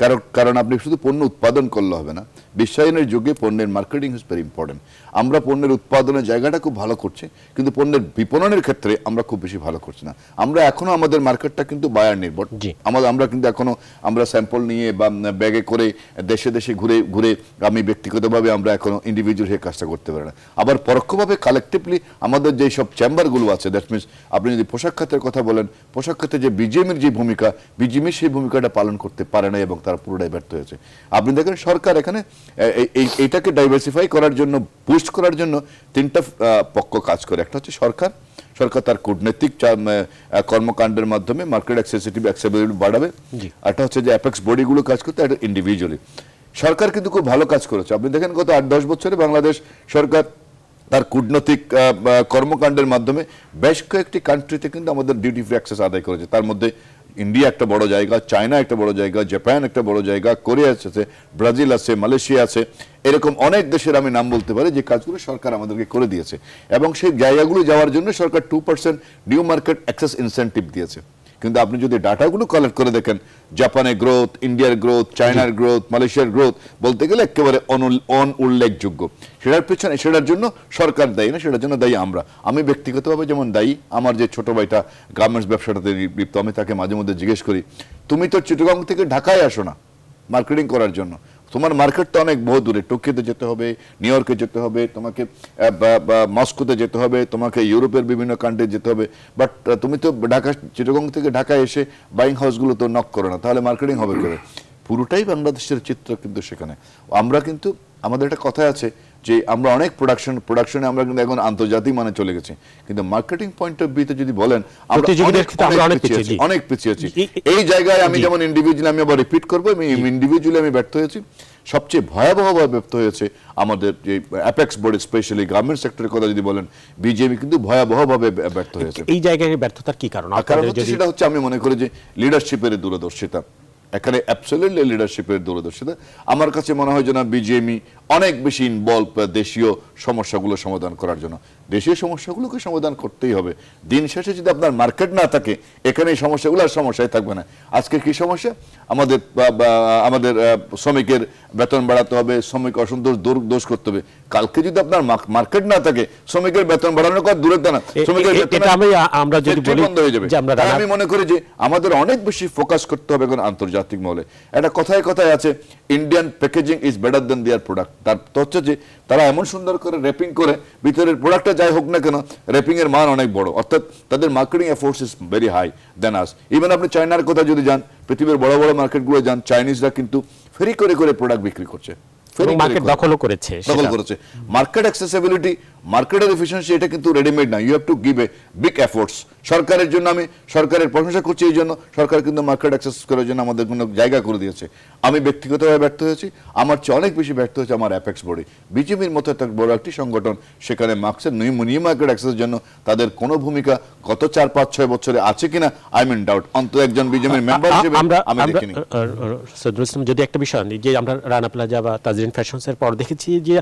কারণ কারণ আপনি শুধু পণ্য উৎপাদন করলে হবে না বিশ্বায়নের যুগে পণ্যের মার্কেটিং ইজ ভেরি ইম্পর্টেন্ট আমরা পণ্যের উৎপাদনের জায়গাটা খুব ভালো করছি কিন্তু পণ্যের বিপণনের ক্ষেত্রে আমরা খুব বেশি ভালো করছি না আমরা এখনও আমাদের মার্কেটটা কিন্তু বায়ার নির্ভর আমাদের আমরা কিন্তু এখনও আমরা স্যাম্পল নিয়ে বা ব্যাগে করে দেশে দেশে ঘুরে ঘুরে আমি ব্যক্তিগতভাবে আমরা এখনও ইন্ডিভিজুয়াল হয়ে কাজটা করতে পারি না আবার পরোক্ষভাবে কালেকটিভলি আমাদের যেই সব চেম্বারগুলো আছে দ্যাট মিনস আপনি যদি পোশাক খাতের কথা বলেন পোশাক খাতে যে বিজেপির যে ভূমিকা বিজেপি সেই ভূমিকাটা পালন করতে পারে না এবং তারা পুরোটাই ব্যর্থ হয়েছে আপনি দেখেন সরকার এখানে এইটাকে ডাইভার্সিফাই করার জন্য বুস্ট করার জন্য তিনটা পক্ষ কাজ করে একটা হচ্ছে সরকার সরকার তার কূটনৈতিক কর্মকাণ্ডের মাধ্যমে মার্কেট অ্যাক্সেসিটিভ অ্যাক্সেবিলিটি বাড়াবে একটা হচ্ছে যে অ্যাপেক্স বডিগুলো কাজ করতে একটা ইন্ডিভিজুয়ালি সরকার কিন্তু খুব ভালো কাজ করেছে আপনি দেখেন গত আট দশ বছরে বাংলাদেশ সরকার তার কূটনৈতিক কর্মকাণ্ডের মাধ্যমে বেশ কয়েকটি কান্ট্রিতে কিন্তু আমাদের ডিউটি ফ্রি অ্যাক্সেস আদায় করেছে তার মধ্যে ইন্ডিয়া একটা বড় জায়গা চায়না একটা বড় জায়গা জাপান একটা বড় জায়গা কোরিয়া আছে ব্রাজিল আছে মালয়েশিয়া আছে এরকম অনেক দেশের আমি নাম বলতে পারি যে কাজগুলো সরকার আমাদেরকে করে দিয়েছে এবং সেই জায়গাগুলো যাওয়ার জন্য সরকার two percent new market access incentive দিয়েছে কিন্তু আপনি যদি ডাটাগুলো কালেক্ট করে দেখেন জাপানের গ্রোথ ইন্ডিয়ার গ্রোথ চায়নার গ্রোথ মালয়েশিয়ার গ্রোথ বলতে গেলে একেবারে অন উল্লেখযোগ্য সেটার পেছনে সেটার জন্য সরকার দায়ী না সেটার জন্য দায়ী আমরা আমি ব্যক্তিগতভাবে যেমন দায়ী আমার যে ছোট ভাইটা গার্মেন্টস ব্যবসাটাতে লিপ্ত আমি তাকে মাঝে মধ্যে জিজ্ঞেস করি তুমি তো চিটগাং থেকে ঢাকায় আসো না মার্কেটিং করার জন্য তোমার মার্কেটটা অনেক বহু দূরে টোকিওতে যেতে হবে নিউ ইয়র্কে যেতে হবে তোমাকে মস্কোতে যেতে হবে তোমাকে ইউরোপের বিভিন্ন কান্ট্রি যেতে হবে বাট তুমি তো ঢাকা চিটগং থেকে ঢাকা এসে বাইং হাউসগুলো তো নক করো না তাহলে মার্কেটিং হবে করে পুরোটাই বাংলাদেশের চিত্র কিন্তু সেখানে আমরা কিন্তু আমাদের একটা কথা আছে যে আমরা অনেক প্রোডাকশন প্রোডাকশনে আমরা কিন্তু এখন আন্তর্জাতিক মানে চলে গেছি কিন্তু মার্কেটিং পয়েন্ট অফ ভিউতে যদি বলেন অনেক পিছিয়ে আছি এই জায়গায় আমি যেমন ইন্ডিভিজুয়ালি আমি আবার রিপিট করবো আমি ইন্ডিভিজুয়ালি আমি ব্যর্থ হয়েছি সবচেয়ে ভয়াবহভাবে ব্যর্থ হয়েছে আমাদের যে অ্যাপেক্স বোর্ড স্পেশালি গার্মেন্ট সেক্টরের কথা যদি বলেন বিজেপি কিন্তু ভয়াবহভাবে ব্যর্থ হয়েছে এই জায়গায় ব্যর্থতার কি কারণ কারণ সেটা হচ্ছে আমি মনে করি যে লিডারশিপের দূরদর্শিতা এখানে অ্যাবসলিউটলি লিডারশিপের দূরদর্শিতা আমার কাছে মনে হয় যে না বিজেপি অনেক বেশি ইনভলভ দেশীয় সমস্যাগুলো সমাধান করার জন্য দেশীয় সমস্যাগুলোকে সমাধান করতেই হবে দিন শেষে যদি আপনার মার্কেট না থাকে এখানে এই সমস্যাগুলো আর সমস্যায় থাকবে না আজকে কি সমস্যা আমাদের আমাদের শ্রমিকের বেতন বাড়াতে হবে শ্রমিক অসন্তোষ দোষ করতে হবে কালকে যদি আপনার মার্কেট না থাকে শ্রমিকের বেতন বাড়ানোর কথা দূরে না শ্রমিকের আমরা যদি বন্ধ হয়ে যাবে আমি মনে করি যে আমাদের অনেক বেশি ফোকাস করতে হবে এখন আন্তর্জাতিক মহলে এটা কথায় কথায় আছে Indian packaging is better than their product তার তো হচ্ছে যে তারা এমন সুন্দর করে র্যাপিং করে ভিতরের প্রোডাক্টটা যাই হোক না কেন র্যাপিংয়ের মান অনেক বড় অর্থাৎ তাদের marketing efforts is very high than us even আপনি চায়নার কথা যদি যান পৃথিবীর বড় বড় মার্কেটগুলো যান চাইনিজরা কিন্তু ফেরি করে করে প্রোডাক্ট বিক্রি করছে মার্কেট দখল করেছে দখল করেছে মার্কেট অ্যাক্সেসিবিলিটি মার্কেটের এফিসিয়েন্সি এটা কিন্তু রেডিমেড না you have to give a big efforts সরকারের জন্য আমি সরকারের প্রশংসা করছি এই জন্য সরকার কিন্তু মার্কেট অ্যাক্সেস করার জন্য আমাদের কোনো জায়গা করে দিয়েছে আমি ব্যক্তিগতভাবে ব্যর্থ হয়েছি আমার চেয়ে অনেক বেশি ব্যর্থ হয়েছে আমার অ্যাপেক্স বডি বিজেপির মতো একটা বড় একটি সংগঠন সেখানে মার্কসের নিউ মার্কেট অ্যাক্সেসের জন্য তাদের কোনো ভূমিকা গত চার পাঁচ ছয় বছরে আছে কিনা আই মিন ডাউট অন্তত একজন বিজেপির মেম্বার হিসেবে আমি দেখিনি যদি একটা বিষয় যে আমরা রানা প্লাজা বা তাজরিন ফ্যাশনসের পর দেখেছি যে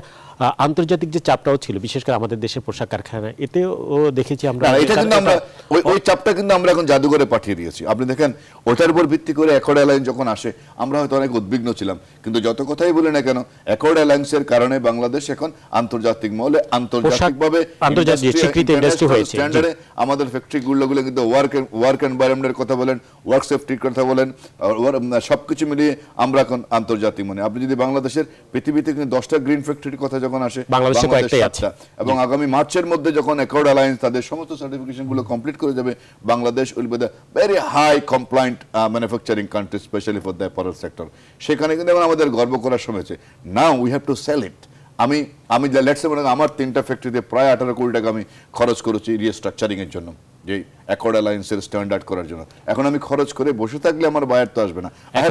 আন্তর্জাতিক যে চাপটাও ছিল বিশেষ করে আমাদের দেশের পোশাক কারখানা এতেও দেখেছি আমরা এটা কিন্তু আমরা ওই চাপটা কিন্তু আমরা এখন জাদুঘরে পাঠিয়ে দিয়েছি আপনি দেখেন ওটার উপর ভিত্তি করে অ্যাকর্ড অ্যালায়েন্স যখন আসে আমরা হয়তো অনেক উদ্বিগ্ন ছিলাম কিন্তু যত কথাই বলি না কেন অ্যাকর্ড অ্যালায়েন্সের কারণে বাংলাদেশ এখন আন্তর্জাতিক মহলে আন্তর্জাতিকভাবে স্ট্যান্ডার্ডে আমাদের গুলো কিন্তু ওয়ার্ক ওয়ার্ক এনভায়রনমেন্টের কথা বলেন ওয়ার্ক সেফটির কথা বলেন সব কিছু মিলিয়ে আমরা এখন আন্তর্জাতিক মনে আপনি যদি বাংলাদেশের পৃথিবীতে কিন্তু দশটা গ্রিন ফ্যাক্টরির কথা যখন আসে বাংলাদেশে কয়েকটাই আছে এবং আগামী মার্চের মধ্যে যখন অ্যাকর্ড অ্যালায়েন্স তাদের সমস্ত সার্টিফিকেশনগুলো কমপ্লিট করে যাবে Bangladesh will be the very high compliant manufacturing country specially for the apparel sector সেখানে কিন্তু আমাদের গর্ব করার সময় আছে now we have to sell it আমি আমি লেটসে মনে আমার তিনটা ফ্যাক্টরিতে প্রায় আঠারো কোটি টাকা আমি খরচ করেছি রিস্ট্রাকচারিংয়ের জন্য যে অ্যাকর্ড অ্যালায়েন্সের স্ট্যান্ডার্ড করার জন্য এখন আমি খরচ করে বসে থাকলে আমার বায়ার তো আসবে না এখন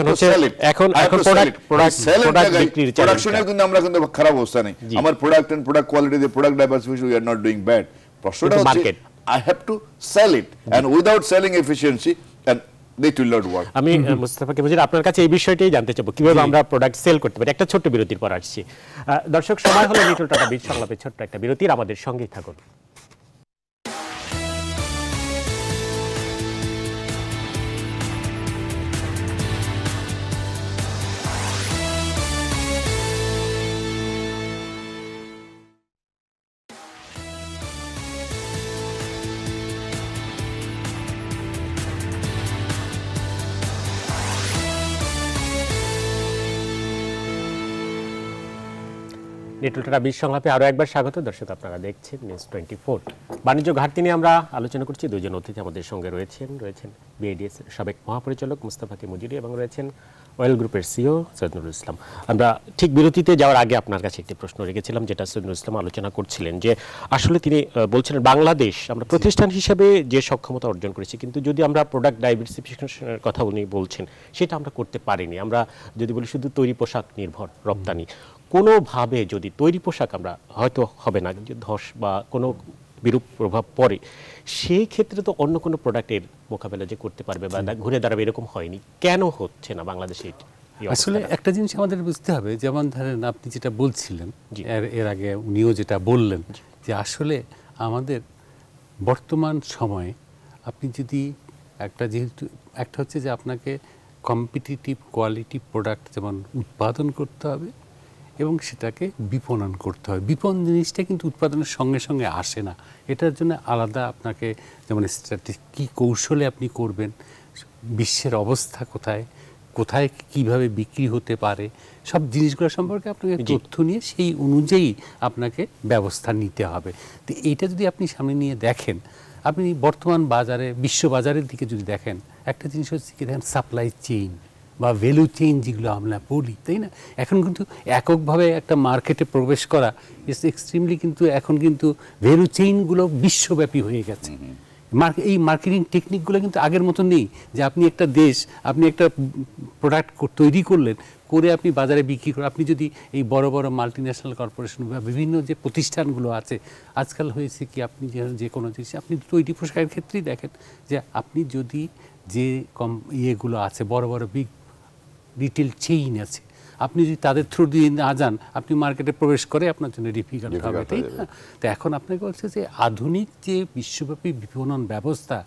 প্রোডাকশনের কিন্তু আমরা কিন্তু খারাপ অবস্থা নেই আমার product and product quality product diversification we are not doing bad প্রশ্নটা হচ্ছে I have to sell it without selling আমি মুস্তাফাকে বুঝি আপনার কাছে এই বিষয়টাই জানতে চাবো কিভাবে আমরা প্রোডাক্ট সেল করতে পারি একটা ছোট্ট বিরতির পর আসছি দর্শক সময় হলো টাটা ছোট্ট একটা বিরতির আমাদের সঙ্গেই থাকুন নেটলটা বিশ সংলাপে আরও একবার স্বাগত দর্শক আপনারা দেখছেন নিউজ টোয়েন্টি ফোর বাণিজ্য ঘাটতি নিয়ে আমরা আলোচনা করছি দুজন অতিথি আমাদের সঙ্গে রয়েছেন রয়েছেন বিএডিএস সাবেক মহাপরিচালক মুস্তাফাকে মজুরি এবং রয়েছেন অয়েল গ্রুপের সিও সৈদনুল ইসলাম আমরা ঠিক বিরতিতে যাওয়ার আগে আপনার কাছে একটি প্রশ্ন রেখেছিলাম যেটা সৈদনুল ইসলাম আলোচনা করছিলেন যে আসলে তিনি বলছিলেন বাংলাদেশ আমরা প্রতিষ্ঠান হিসেবে যে সক্ষমতা অর্জন করেছি কিন্তু যদি আমরা প্রোডাক্ট ডাইভার্সিফিকেশনের কথা উনি বলছেন সেটা আমরা করতে পারিনি আমরা যদি বলি শুধু তৈরি পোশাক নির্ভর রপ্তানি কোনোভাবে যদি তৈরি পোশাক আমরা হয়তো হবে না ধস বা কোনো বিরূপ প্রভাব পড়ে সেই ক্ষেত্রে তো অন্য কোনো প্রোডাক্টের মোকাবেলা যে করতে পারবে বা ঘুরে দাঁড়াবে এরকম হয়নি কেন হচ্ছে না বাংলাদেশে আসলে একটা জিনিস আমাদের বুঝতে হবে যেমন ধরেন আপনি যেটা বলছিলেন এর আগে উনিও যেটা বললেন যে আসলে আমাদের বর্তমান সময়ে আপনি যদি একটা যেহেতু একটা হচ্ছে যে আপনাকে কম্পিটিটিভ কোয়ালিটি প্রোডাক্ট যেমন উৎপাদন করতে হবে এবং সেটাকে বিপণন করতে হয় বিপণন জিনিসটা কিন্তু উৎপাদনের সঙ্গে সঙ্গে আসে না এটার জন্য আলাদা আপনাকে যেমন কী কৌশলে আপনি করবেন বিশ্বের অবস্থা কোথায় কোথায় কিভাবে বিক্রি হতে পারে সব জিনিসগুলো সম্পর্কে আপনাকে তথ্য নিয়ে সেই অনুযায়ী আপনাকে ব্যবস্থা নিতে হবে তো এইটা যদি আপনি সামনে নিয়ে দেখেন আপনি বর্তমান বাজারে বিশ্ব বাজারের দিকে যদি দেখেন একটা জিনিস হচ্ছে কি দেখেন সাপ্লাই চেইন বা ভ্যালু চেইন যেগুলো আমরা বলি তাই না এখন কিন্তু এককভাবে একটা মার্কেটে প্রবেশ করা ইস এক্সট্রিমলি কিন্তু এখন কিন্তু ভ্যালু চেইনগুলো বিশ্বব্যাপী হয়ে গেছে এই মার্কেটিং টেকনিকগুলো কিন্তু আগের মতো নেই যে আপনি একটা দেশ আপনি একটা প্রোডাক্ট তৈরি করলেন করে আপনি বাজারে বিক্রি করেন আপনি যদি এই বড় বড় মাল্টি ন্যাশনাল কর্পোরেশন বা বিভিন্ন যে প্রতিষ্ঠানগুলো আছে আজকাল হয়েছে কি আপনি যে কোনো জিনিস আপনি তৈরি পোশাকের ক্ষেত্রেই দেখেন যে আপনি যদি যে কম ইয়েগুলো আছে বড় বড় বিগ রিটেল চেইন আছে আপনি যদি তাদের থ্রু দিয়ে না যান আপনি মার্কেটে প্রবেশ করে আপনার জন্য ডিফিকাল্ট হবে তাই না তো এখন আপনাকে বলছে যে আধুনিক যে বিশ্বব্যাপী বিপণন ব্যবস্থা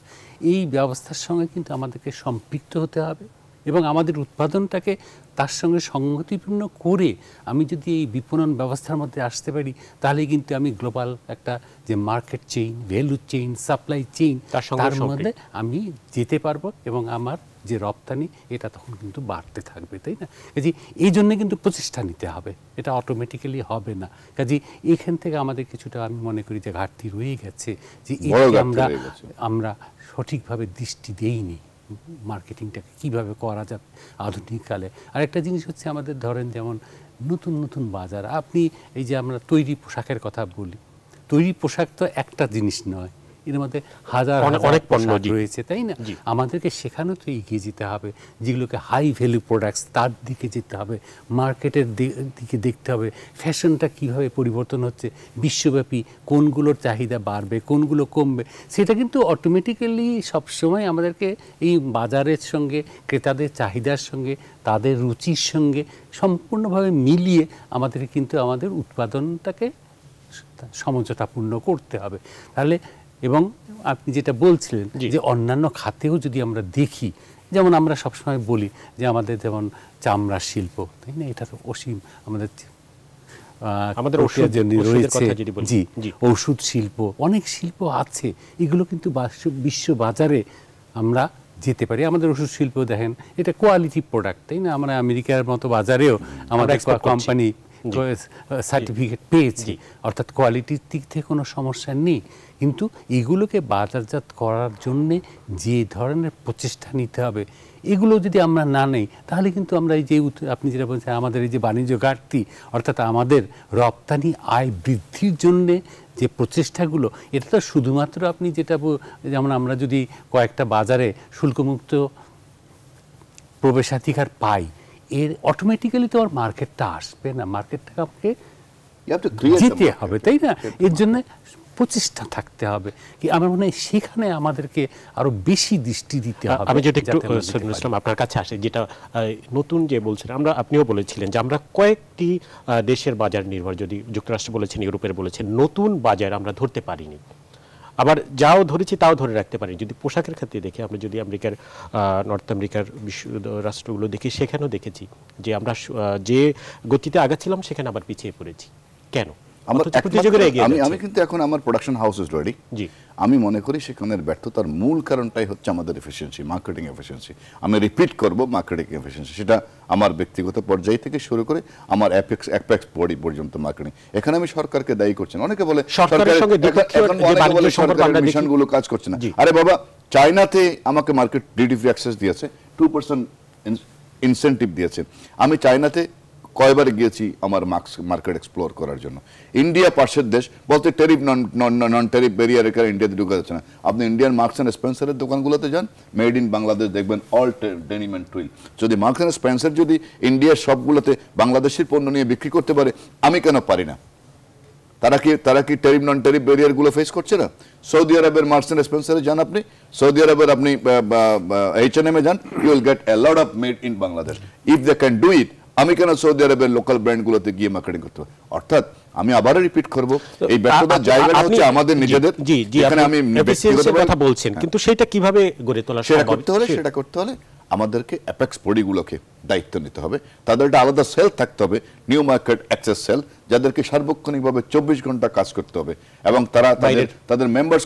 এই ব্যবস্থার সঙ্গে কিন্তু আমাদেরকে সম্পৃক্ত হতে হবে এবং আমাদের উৎপাদনটাকে তার সঙ্গে সংগতিপূর্ণ করে আমি যদি এই বিপণন ব্যবস্থার মধ্যে আসতে পারি তাহলে কিন্তু আমি গ্লোবাল একটা যে market chain value chain supply chain তার মধ্যে আমি যেতে পারবো এবং আমার যে রপ্তানি এটা তখন কিন্তু বাড়তে থাকবে তাই না কাজে এই জন্য কিন্তু প্রচেষ্টা নিতে হবে এটা অটোমেটিক্যালি হবে না কাজে এখান থেকে আমাদের কিছুটা আমি মনে করি যে ঘাটতি রয়ে গেছে যে আমরা আমরা সঠিকভাবে দৃষ্টি দেইনি মার্কেটিংটাকে কিভাবে করা যাবে আধুনিককালে আরেকটা জিনিস হচ্ছে আমাদের ধরেন যেমন নতুন নতুন বাজার আপনি এই যে আমরা তৈরি পোশাকের কথা বলি তৈরি পোশাক তো একটা জিনিস নয় এর মধ্যে হাজার অনেক পণ্য রয়েছে তাই না আমাদেরকে সেখানে তো এগিয়ে যেতে হবে যেগুলোকে হাই ভ্যালু প্রোডাক্টস তার দিকে যেতে হবে মার্কেটের দিকে দেখতে হবে ফ্যাশনটা কীভাবে পরিবর্তন হচ্ছে বিশ্বব্যাপী কোনগুলোর চাহিদা বাড়বে কোনগুলো কমবে সেটা কিন্তু অটোমেটিক্যালি সবসময় আমাদেরকে এই বাজারের সঙ্গে ক্রেতাদের চাহিদার সঙ্গে তাদের রুচির সঙ্গে সম্পূর্ণভাবে মিলিয়ে আমাদেরকে কিন্তু আমাদের উৎপাদনটাকে সমঝোতাপূর্ণ করতে হবে তাহলে এবং আপনি যেটা বলছিলেন যে অন্যান্য খাতেও যদি আমরা দেখি যেমন আমরা সবসময় বলি যে আমাদের যেমন চামড়া শিল্প তাই না এটা তো অসীম আমাদের আমাদের জি শিল্প অনেক শিল্প আছে এগুলো কিন্তু বিশ্ব বাজারে আমরা যেতে পারি আমাদের ওষুধ শিল্প দেখেন এটা কোয়ালিটি প্রোডাক্ট তাই না আমরা আমেরিকার মতো বাজারেও আমাদের কোম্পানি সার্টিফিকেট পেয়েছি অর্থাৎ কোয়ালিটির দিক থেকে কোনো সমস্যা নেই কিন্তু এগুলোকে বাজারজাত করার জন্যে যে ধরনের প্রচেষ্টা নিতে হবে এগুলো যদি আমরা না নেই তাহলে কিন্তু আমরা এই যে আপনি যেটা বলছেন আমাদের এই যে বাণিজ্য ঘাটতি অর্থাৎ আমাদের রপ্তানি আয় বৃদ্ধির জন্যে যে প্রচেষ্টাগুলো এটা তো শুধুমাত্র আপনি যেটা যেমন আমরা যদি কয়েকটা বাজারে শুল্কমুক্ত প্রবেশাধিকার পাই এর অটোমেটিক্যালি তো আর মার্কেটটা আসবে না মার্কেটটা আপনাকে জিতে হবে তাই না এর জন্য প্রচেষ্টা থাকতে হবে কি আমার মনে হয় সেখানে আমাদেরকে আরো বেশি দৃষ্টি দিতে হবে আমি যেটা একটু ইসলাম আপনার কাছে আসে যেটা নতুন যে বলছেন আমরা আপনিও বলেছিলেন যে আমরা কয়েকটি দেশের বাজার নির্ভর যদি যুক্তরাষ্ট্র বলেছেন ইউরোপের বলেছেন নতুন বাজার আমরা ধরতে পারিনি আবার যাও ধরেছি তাও ধরে রাখতে পারি যদি পোশাকের ক্ষেত্রে দেখি আমরা যদি আমেরিকার নর্থ আমেরিকার বিশ্ব রাষ্ট্রগুলো দেখি সেখানেও দেখেছি যে আমরা যে গতিতে আগাচ্ছিলাম সেখানে আবার পিছিয়ে পড়েছি কেন আমি কিন্তু এখন আমার প্রোডাকশন হাউস ইজ রেডি আমি মনে করি সেখানের ব্যর্থতার মূল কারণটাই হচ্ছে আমাদের এফিসিয়েন্সি মার্কেটিং এফিসিয়েন্সি আমি রিপিট করব মার্কেটিং এফিসিয়েন্সি সেটা আমার ব্যক্তিগত পর্যায় থেকে শুরু করে আমার অ্যাপেক্স অ্যাপেক্স বডি পর্যন্ত মার্কেটিং এখানে আমি সরকারকে দায়ী করছেন অনেকে বলে সরকারের মিশনগুলো কাজ করছে না আরে বাবা চায়নাতে আমাকে মার্কেট ডিডিপি অ্যাক্সেস দিয়েছে টু পার্সেন্ট ইনসেন্টিভ দিয়েছে আমি চায়নাতে কয়বার গিয়েছি আমার মার্কেট এক্সপ্লোর করার জন্য ইন্ডিয়া পার্শ্বের দেশ বলতে tariff non non tariff barrier কারণে ইন্ডিয়াতে ঢুকে যাচ্ছে না আপনি ইন্ডিয়ান মার্কস অ্যান্ড স্পেন্সারের দোকানগুলোতে যান মেড ইন বাংলাদেশ দেখবেন অল ডেনিম অ্যান্ড টুইল যদি মার্কস অ্যান্ড স্পেন্সার যদি ইন্ডিয়ার সবগুলোতে বাংলাদেশের পণ্য নিয়ে বিক্রি করতে পারে আমি কেন পারি না তারা কি তারা কি টেরিফ নন টেরিফ ব্যারিয়ারগুলো ফেস করছে না সৌদি আরবের অ্যান্ড স্পেন্সারে যান আপনি সৌদি আরবের আপনি এইচ এন এম এ যান you will get allowed of made in Bangladesh if they can do it আমি কেন সৌদি আরবের লোকাল ব্র্যান্ডগুলোতে গিয়ে মার্কেটিং করতে হবে অর্থাৎ আমি আবারও রিপিট করব এই ব্যর্থতার জায়গা হচ্ছে আমাদের নিজেদের জি জি এখানে আমি কথা বলছেন হ্যাঁ। কিন্তু সেটা কিভাবে গড়ে তোলা সম্ভব সেটা করতে হলে সেটা করতে হলে আমাদেরকে অ্যাপেক্স বডিগুলোকে দায়িত্ব নিতে হবে তাদের একটা আলাদা সেল থাকতে হবে নিউ মার্কেট অ্যাক্সেস সেল যাদেরকে সার্বক্ষণিকভাবে চব্বিশ ঘন্টা কাজ করতে হবে এবং তারা তাদের তাদের মেম্বার্স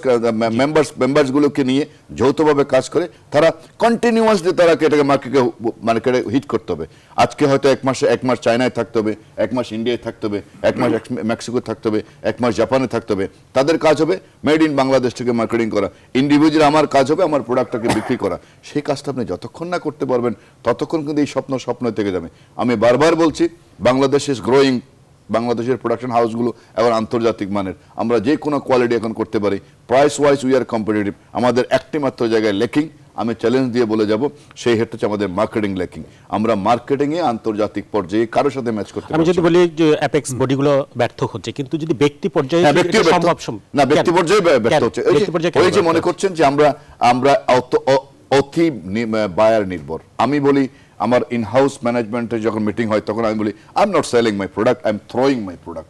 মেম্বার্স মেম্বার্সগুলোকে নিয়ে যৌথভাবে কাজ করে তারা কন্টিনিউয়াসলি তারা এটাকে মার্কেটকে মার্কেটে হিট করতে হবে আজকে হয়তো এক মাসে এক মাস চায়নায় থাকতে হবে এক মাস ইন্ডিয়ায় থাকতে হবে এক মাস মেক্সিকো থাকতে হবে এক মাস জাপানে থাকতে হবে তাদের কাজ হবে মেড ইন বাংলাদেশ থেকে মার্কেটিং করা ইন্ডিভিজুয়াল আমার কাজ হবে আমার প্রোডাক্টটাকে বিক্রি করা সেই কাজটা আপনি যতক্ষণ না করতে পারবেন ততক্ষণ কিন্তু এই সব স্বপ্ন স্বপ্নই থেকে যাবে আমি বারবার বলছি বাংলাদেশ ইজ গ্রোয়িং বাংলাদেশের প্রোডাকশন হাউসগুলো এখন আন্তর্জাতিক মানের আমরা যে কোনো কোয়ালিটি এখন করতে পারি price wise we are competitive আমাদের একটি মাত্র জায়গায় লেকিং আমি চ্যালেঞ্জ দিয়ে বলে যাব সেই হেড হচ্ছে আমাদের মার্কেটিং লেকিং আমরা মার্কেটিং এ আন্তর্জাতিক পর্যায়ে কারোর সাথে ম্যাচ করতে আমি যদি বলি যে অ্যাপেক্স বডিগুলো ব্যর্থ হচ্ছে কিন্তু যদি ব্যক্তি পর্যায়ে হ্যাঁ, ব্যক্তি সম্ভব না ব্যক্তি পর্যায়ে ব্যর্থ হচ্ছে ওই যে মনে করছেন যে আমরা আমরা অতি বায়ার নির্ভর আমি বলি আমার ইনহাউস ম্যানেজমেন্টে যখন মিটিং হয় তখন আমি বলি I am not selling my product I am throwing my product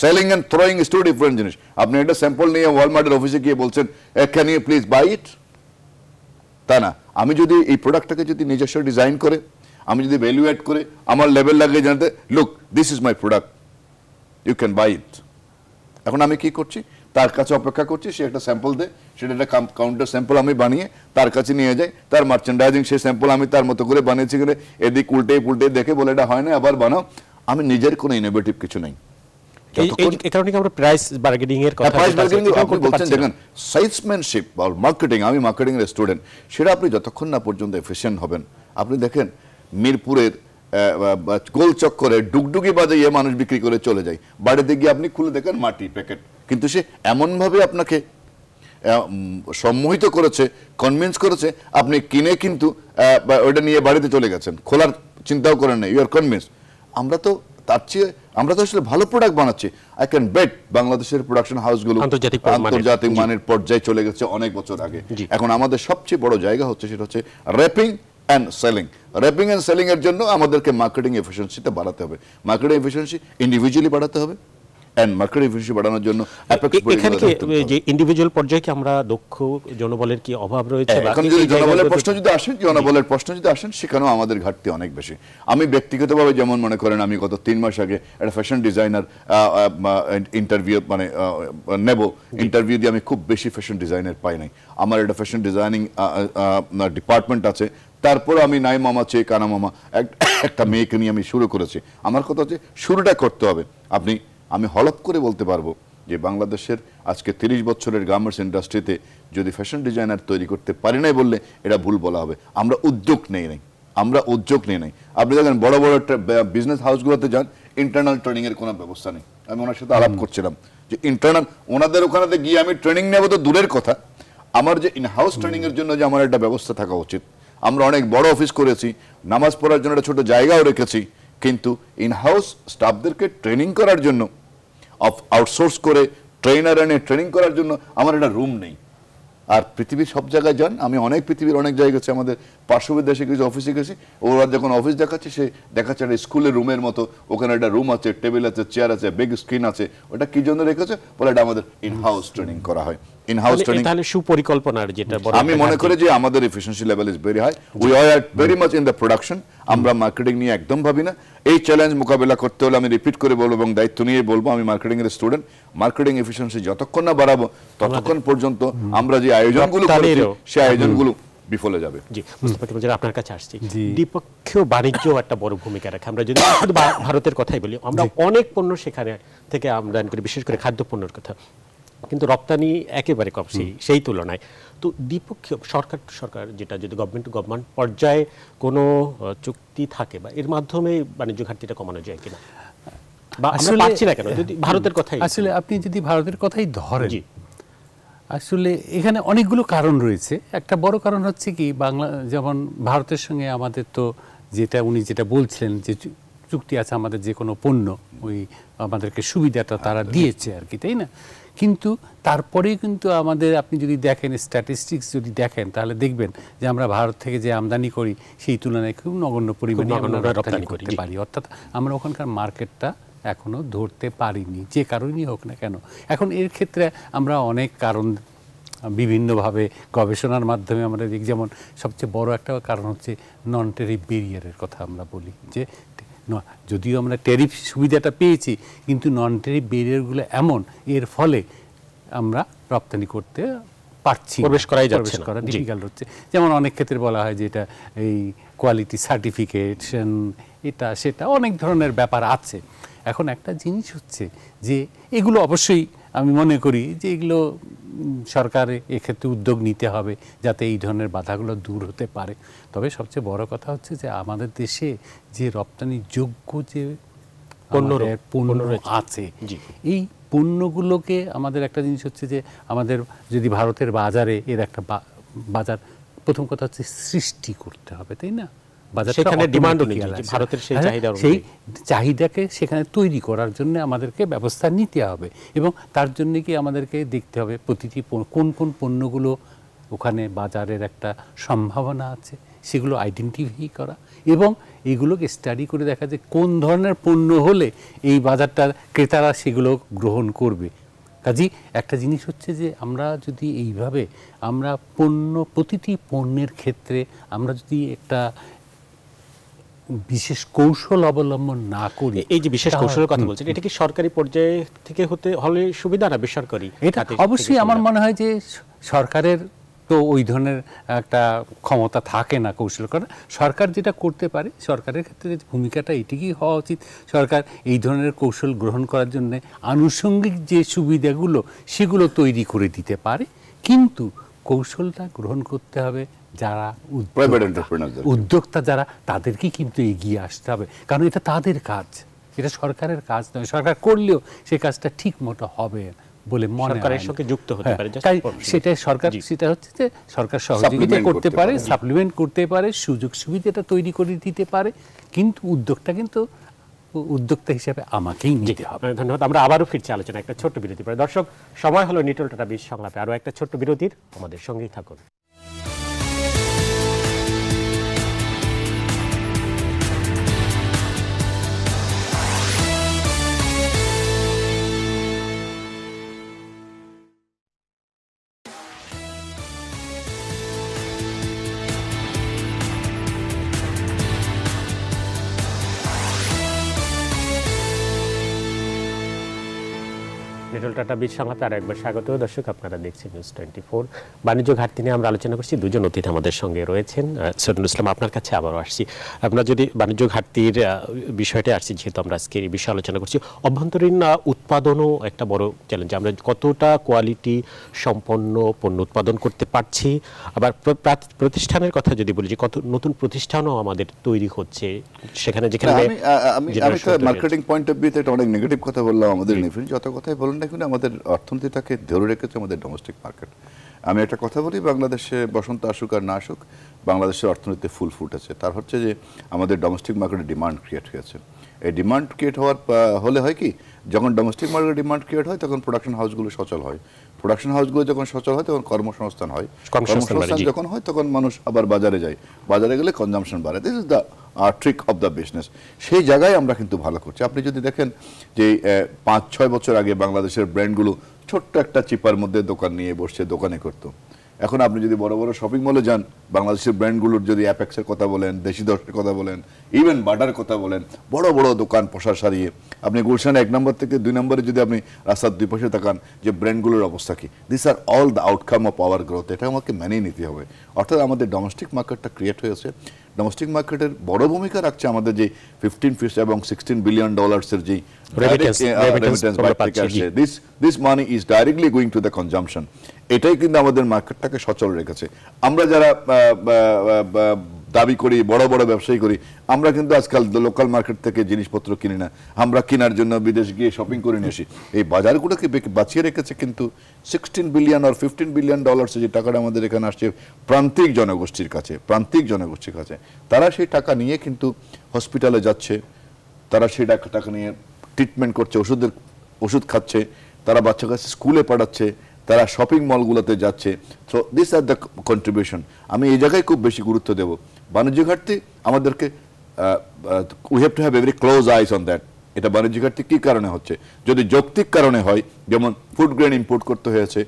selling and throwing is two different জিনিস আপনি একটা স্যাম্পল নিয়ে ওয়ালমার্টের অফিসে গিয়ে বলছেন ক্যান নিয়ে প্লিজ বাই ইট তা না আমি যদি এই প্রোডাক্টটাকে যদি নিজস্ব ডিজাইন করে আমি যদি ভ্যালু অ্যাড করে আমার লেভেল লাগিয়ে জানতে look this is my product you can buy it এখন আমি কি করছি তার কাছে অপেক্ষা করছি সে একটা স্যাম্পল দেয় সেটা একটা কাউন্টার স্যাম্পল আমি বানিয়ে তার কাছে নিয়ে যাই তার মার্চেন্ডাইজিং সেই স্যাম্পল আমি তার মতো করে বানিয়েছি করে এদিক উল্টে পুল্টে দেখে বলে এটা হয় না আবার বানাও আমি নিজের কোনো ইনোভেটিভ কিছু নেই হ্যাঁ, আমি স্টুডেন্ট সেটা আপনি যতক্ষণ না পর্যন্ত এফিসিয়েন্ট হবেন আপনি দেখেন মিরপুরের গোল চক্করে ডুগডুগি বাজাইয়ে মানুষ বিক্রি করে চলে যায় বাড়িতে গিয়ে আপনি খুলে দেখেন মাটি প্যাকেট কিন্তু সে এমনভাবে আপনাকে সম্মোহিত করেছে কনভিন্স করেছে আপনি কিনে কিন্তু ওইটা নিয়ে বাড়িতে চলে গেছেন খোলার চিন্তাও করেন না ইউ আর কনভিন্স আমরা তো তার চেয়ে আমরা তো আসলে ভালো প্রোডাক্ট বানাচ্ছি আই ক্যান বেট বাংলাদেশের প্রোডাকশন হাউসগুলো আন্তর্জাতিক মানের পর্যায়ে চলে গেছে অনেক বছর আগে এখন আমাদের সবচেয়ে বড় জায়গা হচ্ছে সেটা হচ্ছে wrapping and selling wrapping and সেলিংয়ের জন্য আমাদেরকে মার্কেটিং এফিসিয়েন্সিটা বাড়াতে হবে মার্কেটিং এফিসিয়েন্সি ইন্ডিভিজুয়ালি বাড়াতে হবে অ্যান্ড মার্কেট এফিসিয়েন্সি বাড়ানোর জন্য এখানে কি যে ইন্ডিভিজুয়াল পর্যায়ে কি আমরা দক্ষ জনবলের কি অভাব রয়েছে হ্যাঁ, এখন যদি জনবলের প্রশ্ন যদি আসেন জনবলের প্রশ্ন যদি আসেন সেখানেও আমাদের ঘাটতি অনেক বেশি আমি ব্যক্তিগতভাবে যেমন মনে করেন আমি গত তিন মাস আগে একটা ফ্যাশন ডিজাইনার ইন্টারভিউ মানে নেব ইন্টারভিউ দিয়ে আমি খুব বেশি ফ্যাশন ডিজাইনার পাই নাই আমার একটা ফ্যাশন ডিজাইনিং ডিপার্টমেন্ট আছে তারপর আমি নাই মামা চেয়ে কানা মামা একটা মেয়েকে নিয়ে আমি শুরু করেছি আমার কথা হচ্ছে শুরুটা করতে হবে আপনি আমি হলপ করে বলতে পারবো যে বাংলাদেশের আজকে তিরিশ বছরের গার্মেন্টস ইন্ডাস্ট্রিতে যদি ফ্যাশন ডিজাইনার তৈরি করতে পারি নাই বললে এটা ভুল বলা হবে আমরা উদ্যোগ নেই নাই আমরা উদ্যোগ নেই নাই আপনি দেখেন বড় বড় বিজনেস হাউসগুলোতে যান ইন্টারনাল ট্রেনিংয়ের কোনো ব্যবস্থা নেই আমি ওনার সাথে আলাপ করছিলাম যে ইন্টারনাল ওনাদের ওখানে গিয়ে আমি ট্রেনিং নেবো তো দূরের কথা আমার যে ইন হাউস ট্রেনিংয়ের জন্য যে আমার একটা ব্যবস্থা থাকা উচিত আমরা অনেক বড় অফিস করেছি নামাজ পড়ার জন্য একটা ছোটো জায়গাও রেখেছি কিন্তু ইনহাউস স্টাফদেরকে ট্রেনিং করার জন্য অফ আউটসোর্স করে ট্রেনার এনে ট্রেনিং করার জন্য আমার একটা রুম নেই আর পৃথিবীর সব জায়গায় যান আমি অনেক পৃথিবীর অনেক জায়গা গেছি আমাদের পার্শ্ববর্তী দেশে কিছু অফিসে গেছি ওরা যখন অফিস দেখাচ্ছে সে দেখাচ্ছে একটা স্কুলের রুমের মতো ওখানে একটা রুম আছে টেবিল আছে চেয়ার আছে বিগ স্ক্রিন আছে ওটা কি জন্য রেখেছে বলে এটা আমাদের ইনহাউস ট্রেনিং করা হয় ইনহাউস ট্রেনিং তাহলে সুপরিকল্পনার যেটা আমি মনে করি যে আমাদের efficiency level is very high we are very much in the production আমরা মার্কেটিং নিয়ে একদম ভাবি না এই চ্যালেঞ্জ মোকাবেলা করতে হলে আমি রিপিট করে বলবো এবং দায়িত্ব নিয়ে বলবো আমি মার্কেটিং এর স্টুডেন্ট মার্কেটিং এফিশিয়েন্সি যতক্ষণ না বাড়াবো ততক্ষণ পর্যন্ত আমরা যে আয়োজনগুলো করেছি সেই আয়োজনগুলো বিফলে যাবে জি মুস্তাফা কেমন যারা আপনার কাছে আসছি দ্বিপক্ষীয় বাণিজ্য একটা বড় ভূমিকা রাখে আমরা যদি শুধু ভারতের কথাই বলি আমরা অনেক পণ্য সেখানে থেকে আমদানি করি বিশেষ করে খাদ্য পণ্যের কথা কিন্তু রপ্তানি একেবারে কম সেই সেই তুলনায় তো দ্বিপক্ষীয় সরকার টু সরকার যেটা যদি গভর্নমেন্ট টু গভর্নমেন্ট পর্যায়ে কোনো চুক্তি থাকে বা এর মাধ্যমে বাণিজ্য ঘাটতিটা কমানো যায় কিনা বা আমরা পাচ্ছি না কেন যদি ভারতের কথাই আসলে আপনি যদি ভারতের কথাই ধরেন আসলে এখানে অনেকগুলো কারণ রয়েছে একটা বড় কারণ হচ্ছে কি বাংলা যেমন ভারতের সঙ্গে আমাদের তো যেটা উনি যেটা বলছিলেন যে চুক্তি আছে আমাদের যে কোনো পণ্য ওই আমাদেরকে সুবিধাটা তারা আচ্ছা। দিয়েছে আর কি তাই না কিন্তু তারপরেই কিন্তু আমাদের আপনি যদি দেখেন স্ট্যাটিস্টিক্স যদি দেখেন তাহলে দেখবেন যে আমরা ভারত থেকে যে আমদানি করি সেই তুলনায় খুব নগণ্য পরিমাণে আমরা রপ্তানি করতে পারি অর্থাৎ আমরা ওখানকার মার্কেটটা এখনও ধরতে পারিনি যে কারণেই হোক না কেন এখন এর ক্ষেত্রে আমরা অনেক কারণ বিভিন্নভাবে গবেষণার মাধ্যমে আমরা দেখি যেমন সবচেয়ে বড় একটা কারণ হচ্ছে নন টেরিফ বেরিয়ারের কথা আমরা বলি যে যদিও আমরা টেরিফ সুবিধাটা পেয়েছি কিন্তু নন টেরিফ বেরিয়ারগুলো এমন এর ফলে আমরা রপ্তানি করতে পারছি প্রবেশ করাই প্রবেশ করা ডিফিকাল্ট হচ্ছে যেমন অনেক ক্ষেত্রে বলা হয় যে এটা এই কোয়ালিটি সার্টিফিকেশন এটা সেটা অনেক ধরনের ব্যাপার আছে এখন একটা জিনিস হচ্ছে যে এগুলো অবশ্যই আমি মনে করি যে এগুলো সরকারে এক্ষেত্রে উদ্যোগ নিতে হবে যাতে এই ধরনের বাধাগুলো দূর হতে পারে তবে সবচেয়ে বড় কথা হচ্ছে যে আমাদের দেশে যে রপ্তানি যোগ্য যে পণ্য পণ্য আছে এই পণ্যগুলোকে আমাদের একটা জিনিস হচ্ছে যে আমাদের যদি ভারতের বাজারে এর একটা বাজার প্রথম কথা হচ্ছে সৃষ্টি করতে হবে তাই না সেখানে ডিমান্ড অনুযায়ী ভারতের সেই হ্যাঁ, চাহিদা সেই চাহিদাকে সেখানে তৈরি করার জন্য আমাদেরকে ব্যবস্থা নিতে হবে এবং তার জন্য কি আমাদেরকে দেখতে হবে প্রতিটি কোন কোন পণ্যগুলো ওখানে বাজারের একটা সম্ভাবনা আছে সেগুলো আইডেন্টিফাই করা এবং এগুলোকে স্টাডি করে দেখা যে কোন ধরনের পণ্য হলে এই বাজারটার ক্রেতারা সেগুলো গ্রহণ করবে কাজী একটা জিনিস হচ্ছে যে আমরা যদি এইভাবে আমরা পণ্য প্রতিটি পণ্যের ক্ষেত্রে আমরা যদি একটা বিশেষ কৌশল অবলম্বন না করে এই যে বিশেষ কৌশলের কথা বলছেন এটা কি সরকারি পর্যায়ে থেকে হতে হলে সুবিধা না বেসরকারি এটা অবশ্যই আমার মনে হয় যে সরকারের তো ওই ধরনের একটা ক্ষমতা থাকে না কৌশল করা সরকার যেটা করতে পারে সরকারের ক্ষেত্রে ভূমিকাটা এটিকেই হওয়া উচিত সরকার এই ধরনের কৌশল গ্রহণ করার জন্য আনুষঙ্গিক যে সুবিধাগুলো সেগুলো তৈরি করে দিতে পারে কিন্তু কৌশলটা গ্রহণ করতে হবে যারা উদ্যোক্তা যারা তাদেরকে কিন্তু এগিয়ে আসতে হবে কারণ এটা তাদের কাজ এটা সরকারের কাজ নয় সরকার করলেও সে কাজটা ঠিক মতো হবে বলে মনে সরকারের সঙ্গে যুক্ত হতে হ্যাঁ, পারে সেটা সরকার সেটা হচ্ছে যে সরকার সহযোগিতা করতে পারে সাপ্লিমেন্ট করতে পারে সুযোগ সুবিধাটা তৈরি করে দিতে পারে কিন্তু উদ্যোগটা কিন্তু উদ্যোক্তা হিসেবে আমাকেই নিতে হবে ধন্যবাদ আমরা আবারও ফিরছি আলোচনা একটা ছোট্ট বিরতি পরে দর্শক সময় হলো নিটল টাটা বিশ সংলাপে আরও একটা ছোট্ট বিরতির আমাদের সঙ্গেই থাকুন টাটা বীজ সংলাপে আর একবার স্বাগত দর্শক আপনারা দেখছেন নিউজ টোয়েন্টি ফোর বাণিজ্য ঘাটতি নিয়ে আমরা আলোচনা করছি দুজন অতিথি আমাদের সঙ্গে রয়েছেন সৈদুল ইসলাম আপনার কাছে আবারও আসছি আপনার যদি বাণিজ্য ঘাটতির বিষয়টা আসছি যেহেতু আমরা আজকে এই বিষয়ে আলোচনা করছি অভ্যন্তরীণ উৎপাদনও একটা বড় চ্যালেঞ্জ আমরা কতটা কোয়ালিটি সম্পন্ন পণ্য উৎপাদন করতে পারছি আবার প্রতিষ্ঠানের কথা যদি বলি যে কত নতুন প্রতিষ্ঠানও আমাদের তৈরি হচ্ছে সেখানে যেখানে আমি মার্কেটিং পয়েন্ট অফ ভিউতে এটা অনেক নেগেটিভ কথা বললাম আমাদের নিফিল যত কথাই বলুন না কিন্তু আমাদের অর্থনীতিটাকে ধরে রেখেছে আমাদের ডোমেস্টিক মার্কেট আমি একটা কথা বলি বাংলাদেশে বসন্ত আসুক আর না আসুক বাংলাদেশের অর্থনীতিতে ফুল ফুটেছে তার হচ্ছে যে আমাদের ডোমেস্টিক মার্কেটে ডিমান্ড ক্রিয়েট হয়েছে এই ডিমান্ড ক্রিয়েট হওয়ার হলে হয় কি যখন ডোমেস্টিক মার্কেট ডিমান্ড ক্রিয়েট হয় তখন প্রোডাকশন হাউসগুলো সচল হয় প্রোডাকশন হাউসগুলো যখন সচল হয় তখন কর্মসংস্থান হয় কর্মসংস্থান যখন হয় তখন মানুষ আবার বাজারে যায় বাজারে গেলে কনজামশন বাড়ে this is the trick of the business সেই জায়গায় আমরা কিন্তু ভালো করছি আপনি যদি দেখেন যে পাঁচ ছয় বছর আগে বাংলাদেশের ব্র্যান্ডগুলো ছোট্ট একটা চিপার মধ্যে দোকান নিয়ে বসছে দোকানে করতো এখন আপনি যদি বড় বড় শপিং মলে যান বাংলাদেশের ব্র্যান্ডগুলোর যদি অ্যাপেক্সের কথা বলেন দেশি দশের কথা বলেন ইভেন বাটার কথা বলেন বড় বড় দোকান পোশাক সারিয়ে আপনি গুলশান এক নম্বর থেকে দুই নম্বরে যদি আপনি রাস্তার দুই পাশে তাকান যে ব্র্যান্ডগুলোর অবস্থা কী this are all the outcome of power growth এটা আমাকে মেনেই নিতে হবে অর্থাৎ আমাদের ডোমেস্টিক মার্কেটটা ক্রিয়েট হয়েছে ডোমেস্টিক মার্কেটের বড় ভূমিকা রাখছে আমাদের যে ফিফটিন ফিস এবং সিক্সটিন বিলিয়ন ডলার্সের যে this money is directly going to the consumption এটাই কিন্তু আমাদের মার্কেটটাকে সচল রেখেছে আমরা যারা দাবি করি বড় বড় ব্যবসায়ী করি আমরা কিন্তু আজকাল লোকাল মার্কেট থেকে জিনিসপত্র কিনি না আমরা কেনার জন্য বিদেশ গিয়ে শপিং করে নিয়ে আসি এই বাজারগুলোকে বাঁচিয়ে রেখেছে কিন্তু সিক্সটিন বিলিয়ন আর ফিফটিন বিলিয়ন ডলার্স যে টাকাটা আমাদের এখানে আসছে প্রান্তিক জনগোষ্ঠীর কাছে প্রান্তিক জনগোষ্ঠীর কাছে তারা সেই টাকা নিয়ে কিন্তু হসপিটালে যাচ্ছে তারা সেই টাকা নিয়ে ট্রিটমেন্ট করছে ওষুধের ওষুধ খাচ্ছে তারা বাচ্চা কাছে স্কুলে পাঠাচ্ছে তারা শপিং মলগুলোতে যাচ্ছে so this are the contribution আমি এই জায়গায় খুব বেশি গুরুত্ব দেবো বাণিজ্য ঘাটতি আমাদেরকে we have to have every close eyes on that এটা বাণিজ্য ঘাটতি কী কারণে হচ্ছে যদি যৌক্তিক কারণে হয় যেমন ফুড গ্রেন ইম্পোর্ট করতে হয়েছে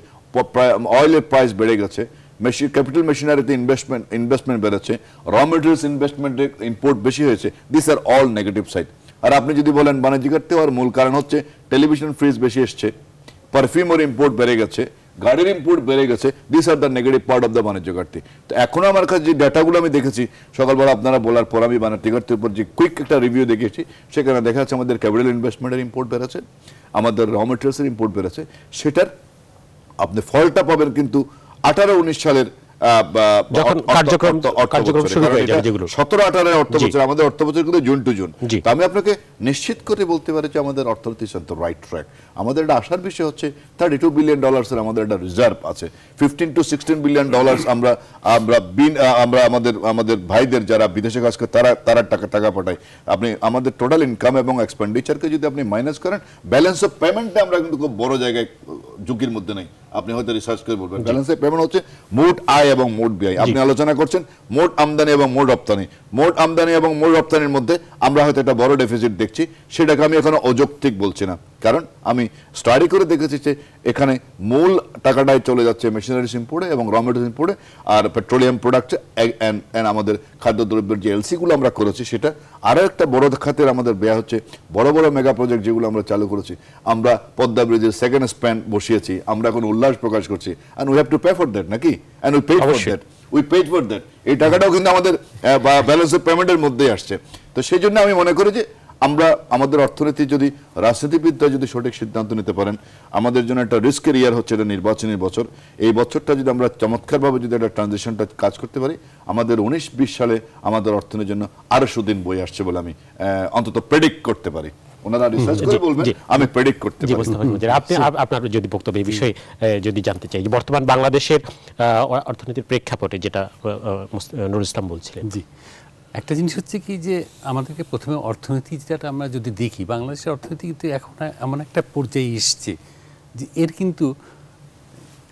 অয়েলের প্রাইস বেড়ে গেছে মেশিন ক্যাপিটাল মেশিনারিতে ইনভেস্টমেন্ট ইনভেস্টমেন্ট বেড়েছে র মেটেরিয়ালস ইনভেস্টমেন্টের ইম্পোর্ট বেশি হয়েছে this are all negative side আর আপনি যদি বলেন বাণিজ্য ঘাটতি হওয়ার মূল কারণ হচ্ছে টেলিভিশন ফ্রিজ বেশি এসছে পারফিউমের ইম্পোর্ট বেড়ে গেছে গাড়ির ইম্পোর্ট বেড়ে গেছে this are the negative part of the বাণিজ্য ঘাটতি তো এখনও আমার কাছে যে ডাটাগুলো আমি দেখেছি সকালবেলা আপনারা বলার পর আমি বাণিজ্য ঘাটতির উপর যে কুইক একটা রিভিউ দেখেছি সেখানে দেখা যাচ্ছে আমাদের ক্যাপিটাল ইনভেস্টমেন্টের ইম্পোর্ট বেড়েছে আমাদের র মেটেরিয়ালসের ইম্পোর্ট বেড়েছে সেটার আপনি ফলটা পাবেন কিন্তু আঠারো উনিশ সালের যখন কার্যক্রম কার্যক্রম শুরু হয়ে যাবে যেগুলো 17 18 অর্থ বছর আমাদের অর্থ বছর কিন্তু জুন টু জুন তো আমি আপনাকে নিশ্চিত করে বলতে পারি যে আমাদের অর্থনীতি সেন্ট রাইট ট্র্যাক আমাদের এটা আসার বিষয় হচ্ছে 32 বিলিয়ন ডলারস এর আমাদের একটা রিজার্ভ আছে 15 টু 16 বিলিয়ন ডলারস আমরা আমরা বিন আমরা আমাদের আমাদের ভাইদের যারা বিদেশে কাজ করে তারা তারা টাকা টাকা পাঠায় আপনি আমাদের টোটাল ইনকাম এবং এক্সপেন্ডিচারকে যদি আপনি মাইনাস করেন ব্যালেন্স অফ পেমেন্টে আমরা কিন্তু খুব বড় জায়গায় ঝুঁকির মধ্যে নেই আপনি হয়তো রিসার্চ করে বলবেন ব্যালেন্স অফ পেমেন্ট হচ্ছে মোট আয় আয় এবং মোট ব্যয় আপনি আলোচনা করছেন মোট আমদানি এবং মোট রপ্তানি মোট আমদানি এবং মোট রপ্তানির মধ্যে আমরা হয়তো একটা বড় ডেফিসিট দেখছি সেটাকে আমি এখনো অযৌক্তিক বলছি না কারণ আমি স্টাডি করে দেখেছি যে এখানে মূল টাকাটাই চলে যাচ্ছে মেশিনারিজ ইম্পোর্টে এবং র মেটেরিয়াল ইম্পোর্টে আর পেট্রোলিয়াম প্রোডাক্ট অ্যান্ড আমাদের খাদ্যদ্রব্যের যে এলসিগুলো আমরা করেছি সেটা আরও একটা বড় খাতের আমাদের ব্যয় হচ্ছে বড় বড় মেগা প্রজেক্ট যেগুলো আমরা চালু করেছি আমরা পদ্মা ব্রিজের সেকেন্ড স্প্যান বসিয়েছি আমরা এখন উল্লাস প্রকাশ করছি and we have to pay for that নাকি and we pay for that we paid for that এই টাকাটাও কিন্তু আমাদের ব্যালেন্স অফ পেমেন্টের মধ্যেই আসছে তো সেই জন্য আমি মনে করি যে আমরা আমাদের অর্থনীতি যদি রাজনীতিবিদরা যদি সঠিক সিদ্ধান্ত নিতে পারেন আমাদের জন্য একটা রিস্কের ইয়ার হচ্ছে এটা নির্বাচনের বছর এই বছরটা যদি আমরা চমৎকারভাবে যদি একটা ট্রানজেকশনটা কাজ করতে পারি আমাদের উনিশ বিশ সালে আমাদের অর্থনীতির জন্য আরও সুদিন বই আসছে বলে আমি অন্তত প্রেডিক্ট করতে পারি বর্তমান বাংলাদেশের অর্থনীতির প্রেক্ষাপটে যেটা নুরুল ইসলাম বলছিলেন একটা জিনিস হচ্ছে কি যে আমাদেরকে প্রথমে অর্থনীতি যেটা আমরা যদি দেখি বাংলাদেশের অর্থনীতি কিন্তু এখন এমন একটা পর্যায়ে এসছে যে এর কিন্তু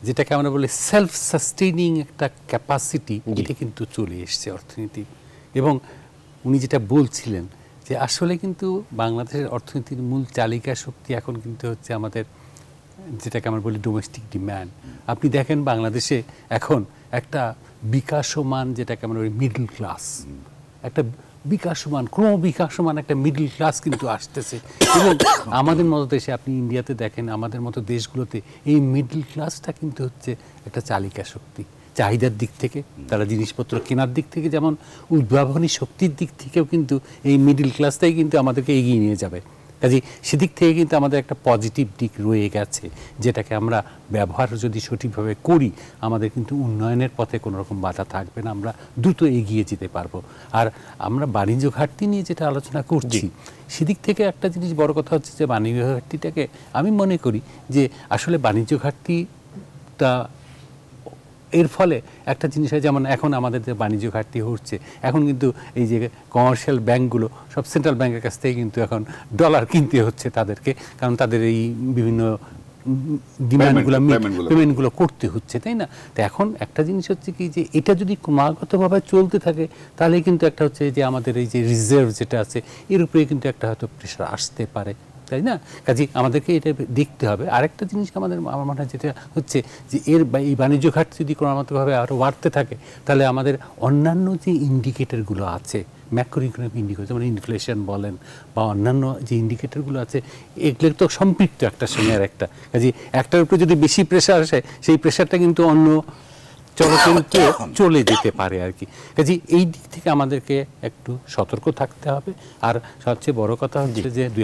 যেটাকে আমরা বলি সেলফ সাস্টেনিং একটা ক্যাপাসিটি এটা কিন্তু চলে এসছে অর্থনীতি এবং উনি যেটা বলছিলেন যে আসলে কিন্তু বাংলাদেশের অর্থনীতির মূল চালিকা শক্তি এখন কিন্তু হচ্ছে আমাদের যেটাকে আমরা বলি ডোমেস্টিক ডিম্যান্ড আপনি দেখেন বাংলাদেশে এখন একটা বিকাশমান যেটাকে আমরা বলি মিডল ক্লাস একটা বিকাশমান ক্রমবিকাশমান একটা মিডল ক্লাস কিন্তু আসতেছে এবং আমাদের মতো দেশে আপনি ইন্ডিয়াতে দেখেন আমাদের মতো দেশগুলোতে এই মিডল ক্লাসটা কিন্তু হচ্ছে একটা চালিকা শক্তি চাহিদার দিক থেকে তারা জিনিসপত্র কেনার দিক থেকে যেমন উদ্ভাবনী শক্তির দিক থেকেও কিন্তু এই মিডল ক্লাসটাই কিন্তু আমাদেরকে এগিয়ে নিয়ে যাবে কাজে সেদিক থেকে কিন্তু আমাদের একটা পজিটিভ দিক রয়ে গেছে যেটাকে আমরা ব্যবহার যদি সঠিকভাবে করি আমাদের কিন্তু উন্নয়নের পথে কোনো রকম বাধা থাকবে না আমরা দ্রুত এগিয়ে যেতে পারবো আর আমরা বাণিজ্য ঘাটতি নিয়ে যেটা আলোচনা করছি সেদিক থেকে একটা জিনিস বড় কথা হচ্ছে যে বাণিজ্য ঘাটতিটাকে আমি মনে করি যে আসলে বাণিজ্য ঘাটতিটা এর ফলে একটা জিনিস হয় যেমন এখন আমাদের যে বাণিজ্য ঘাটতি হচ্ছে এখন কিন্তু এই যে কমার্শিয়াল ব্যাঙ্কগুলো সব সেন্ট্রাল ব্যাঙ্কের কাছ থেকে কিন্তু এখন ডলার কিনতে হচ্ছে তাদেরকে কারণ তাদের এই বিভিন্ন ডিমান্ডগুলো পেমেন্টগুলো করতে হচ্ছে তাই না তো এখন একটা জিনিস হচ্ছে কি যে এটা যদি ক্রমাগতভাবে চলতে থাকে তাহলে কিন্তু একটা হচ্ছে যে আমাদের এই যে রিজার্ভ যেটা আছে এর উপরে কিন্তু একটা হয়তো প্রেশার আসতে পারে তাই না কাজে আমাদেরকে এটা দেখতে হবে আরেকটা জিনিস আমাদের আমার মনে হয় যেটা হচ্ছে যে এর এই বাণিজ্য ঘাট যদি ক্রমাগতভাবে আরও বাড়তে থাকে তাহলে আমাদের অন্যান্য যে ইন্ডিকেটারগুলো আছে ম্যাক্রো ইকোনমিক ইন্ডিকেটার যেমন ইনফ্লেশন বলেন বা অন্যান্য যে ইন্ডিকেটারগুলো আছে এগুলো তো সম্পৃক্ত একটা সময়ের আর একটা কাজে একটার উপরে যদি বেশি প্রেশার আসে সেই প্রেশারটা কিন্তু অন্য চলকেন্দ্রে চলে যেতে পারে আর কি কাজে এই দিক থেকে আমাদেরকে একটু সতর্ক থাকতে হবে আর সবচেয়ে বড় কথা হচ্ছে যে দুই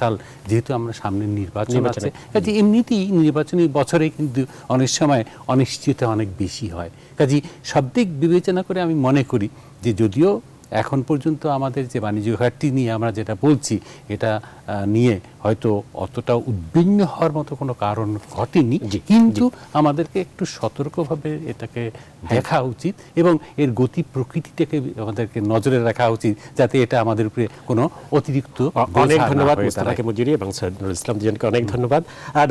সাল যেহেতু আমরা সামনে নির্বাচন আছে কাজে এমনিতেই নির্বাচনী বছরে কিন্তু অনেক সময় অনিশ্চিত অনেক বেশি হয় কাজে সব দিক বিবেচনা করে আমি মনে করি যে যদিও এখন পর্যন্ত আমাদের যে বাণিজ্য ঘাটটি নিয়ে আমরা যেটা বলছি এটা নিয়ে হয়তো অতটা উদ্বিগ্ন হওয়ার মতো কোনো কারণ ঘটেনি কিন্তু আমাদেরকে একটু সতর্কভাবে এটাকে দেখা উচিত এবং এর গতি প্রকৃতিটাকে আমাদেরকে নজরে রাখা উচিত যাতে এটা আমাদের উপরে কোনো অতিরিক্ত অনেক ধন্যবাদ মুস্তাফাকে মজুরি এবং সৈয়দুল ইসলাম দুজনকে অনেক ধন্যবাদ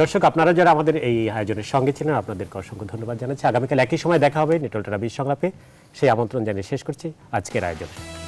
দর্শক আপনারা যারা আমাদের এই আয়োজনের সঙ্গে ছিলেন আপনাদেরকে অসংখ্য ধন্যবাদ জানাচ্ছি আগামীকাল একই সময় দেখা হবে নেটল রবির সংলাপে সেই আমন্ত্রণ জানিয়ে শেষ করছি আজকের আয়োজন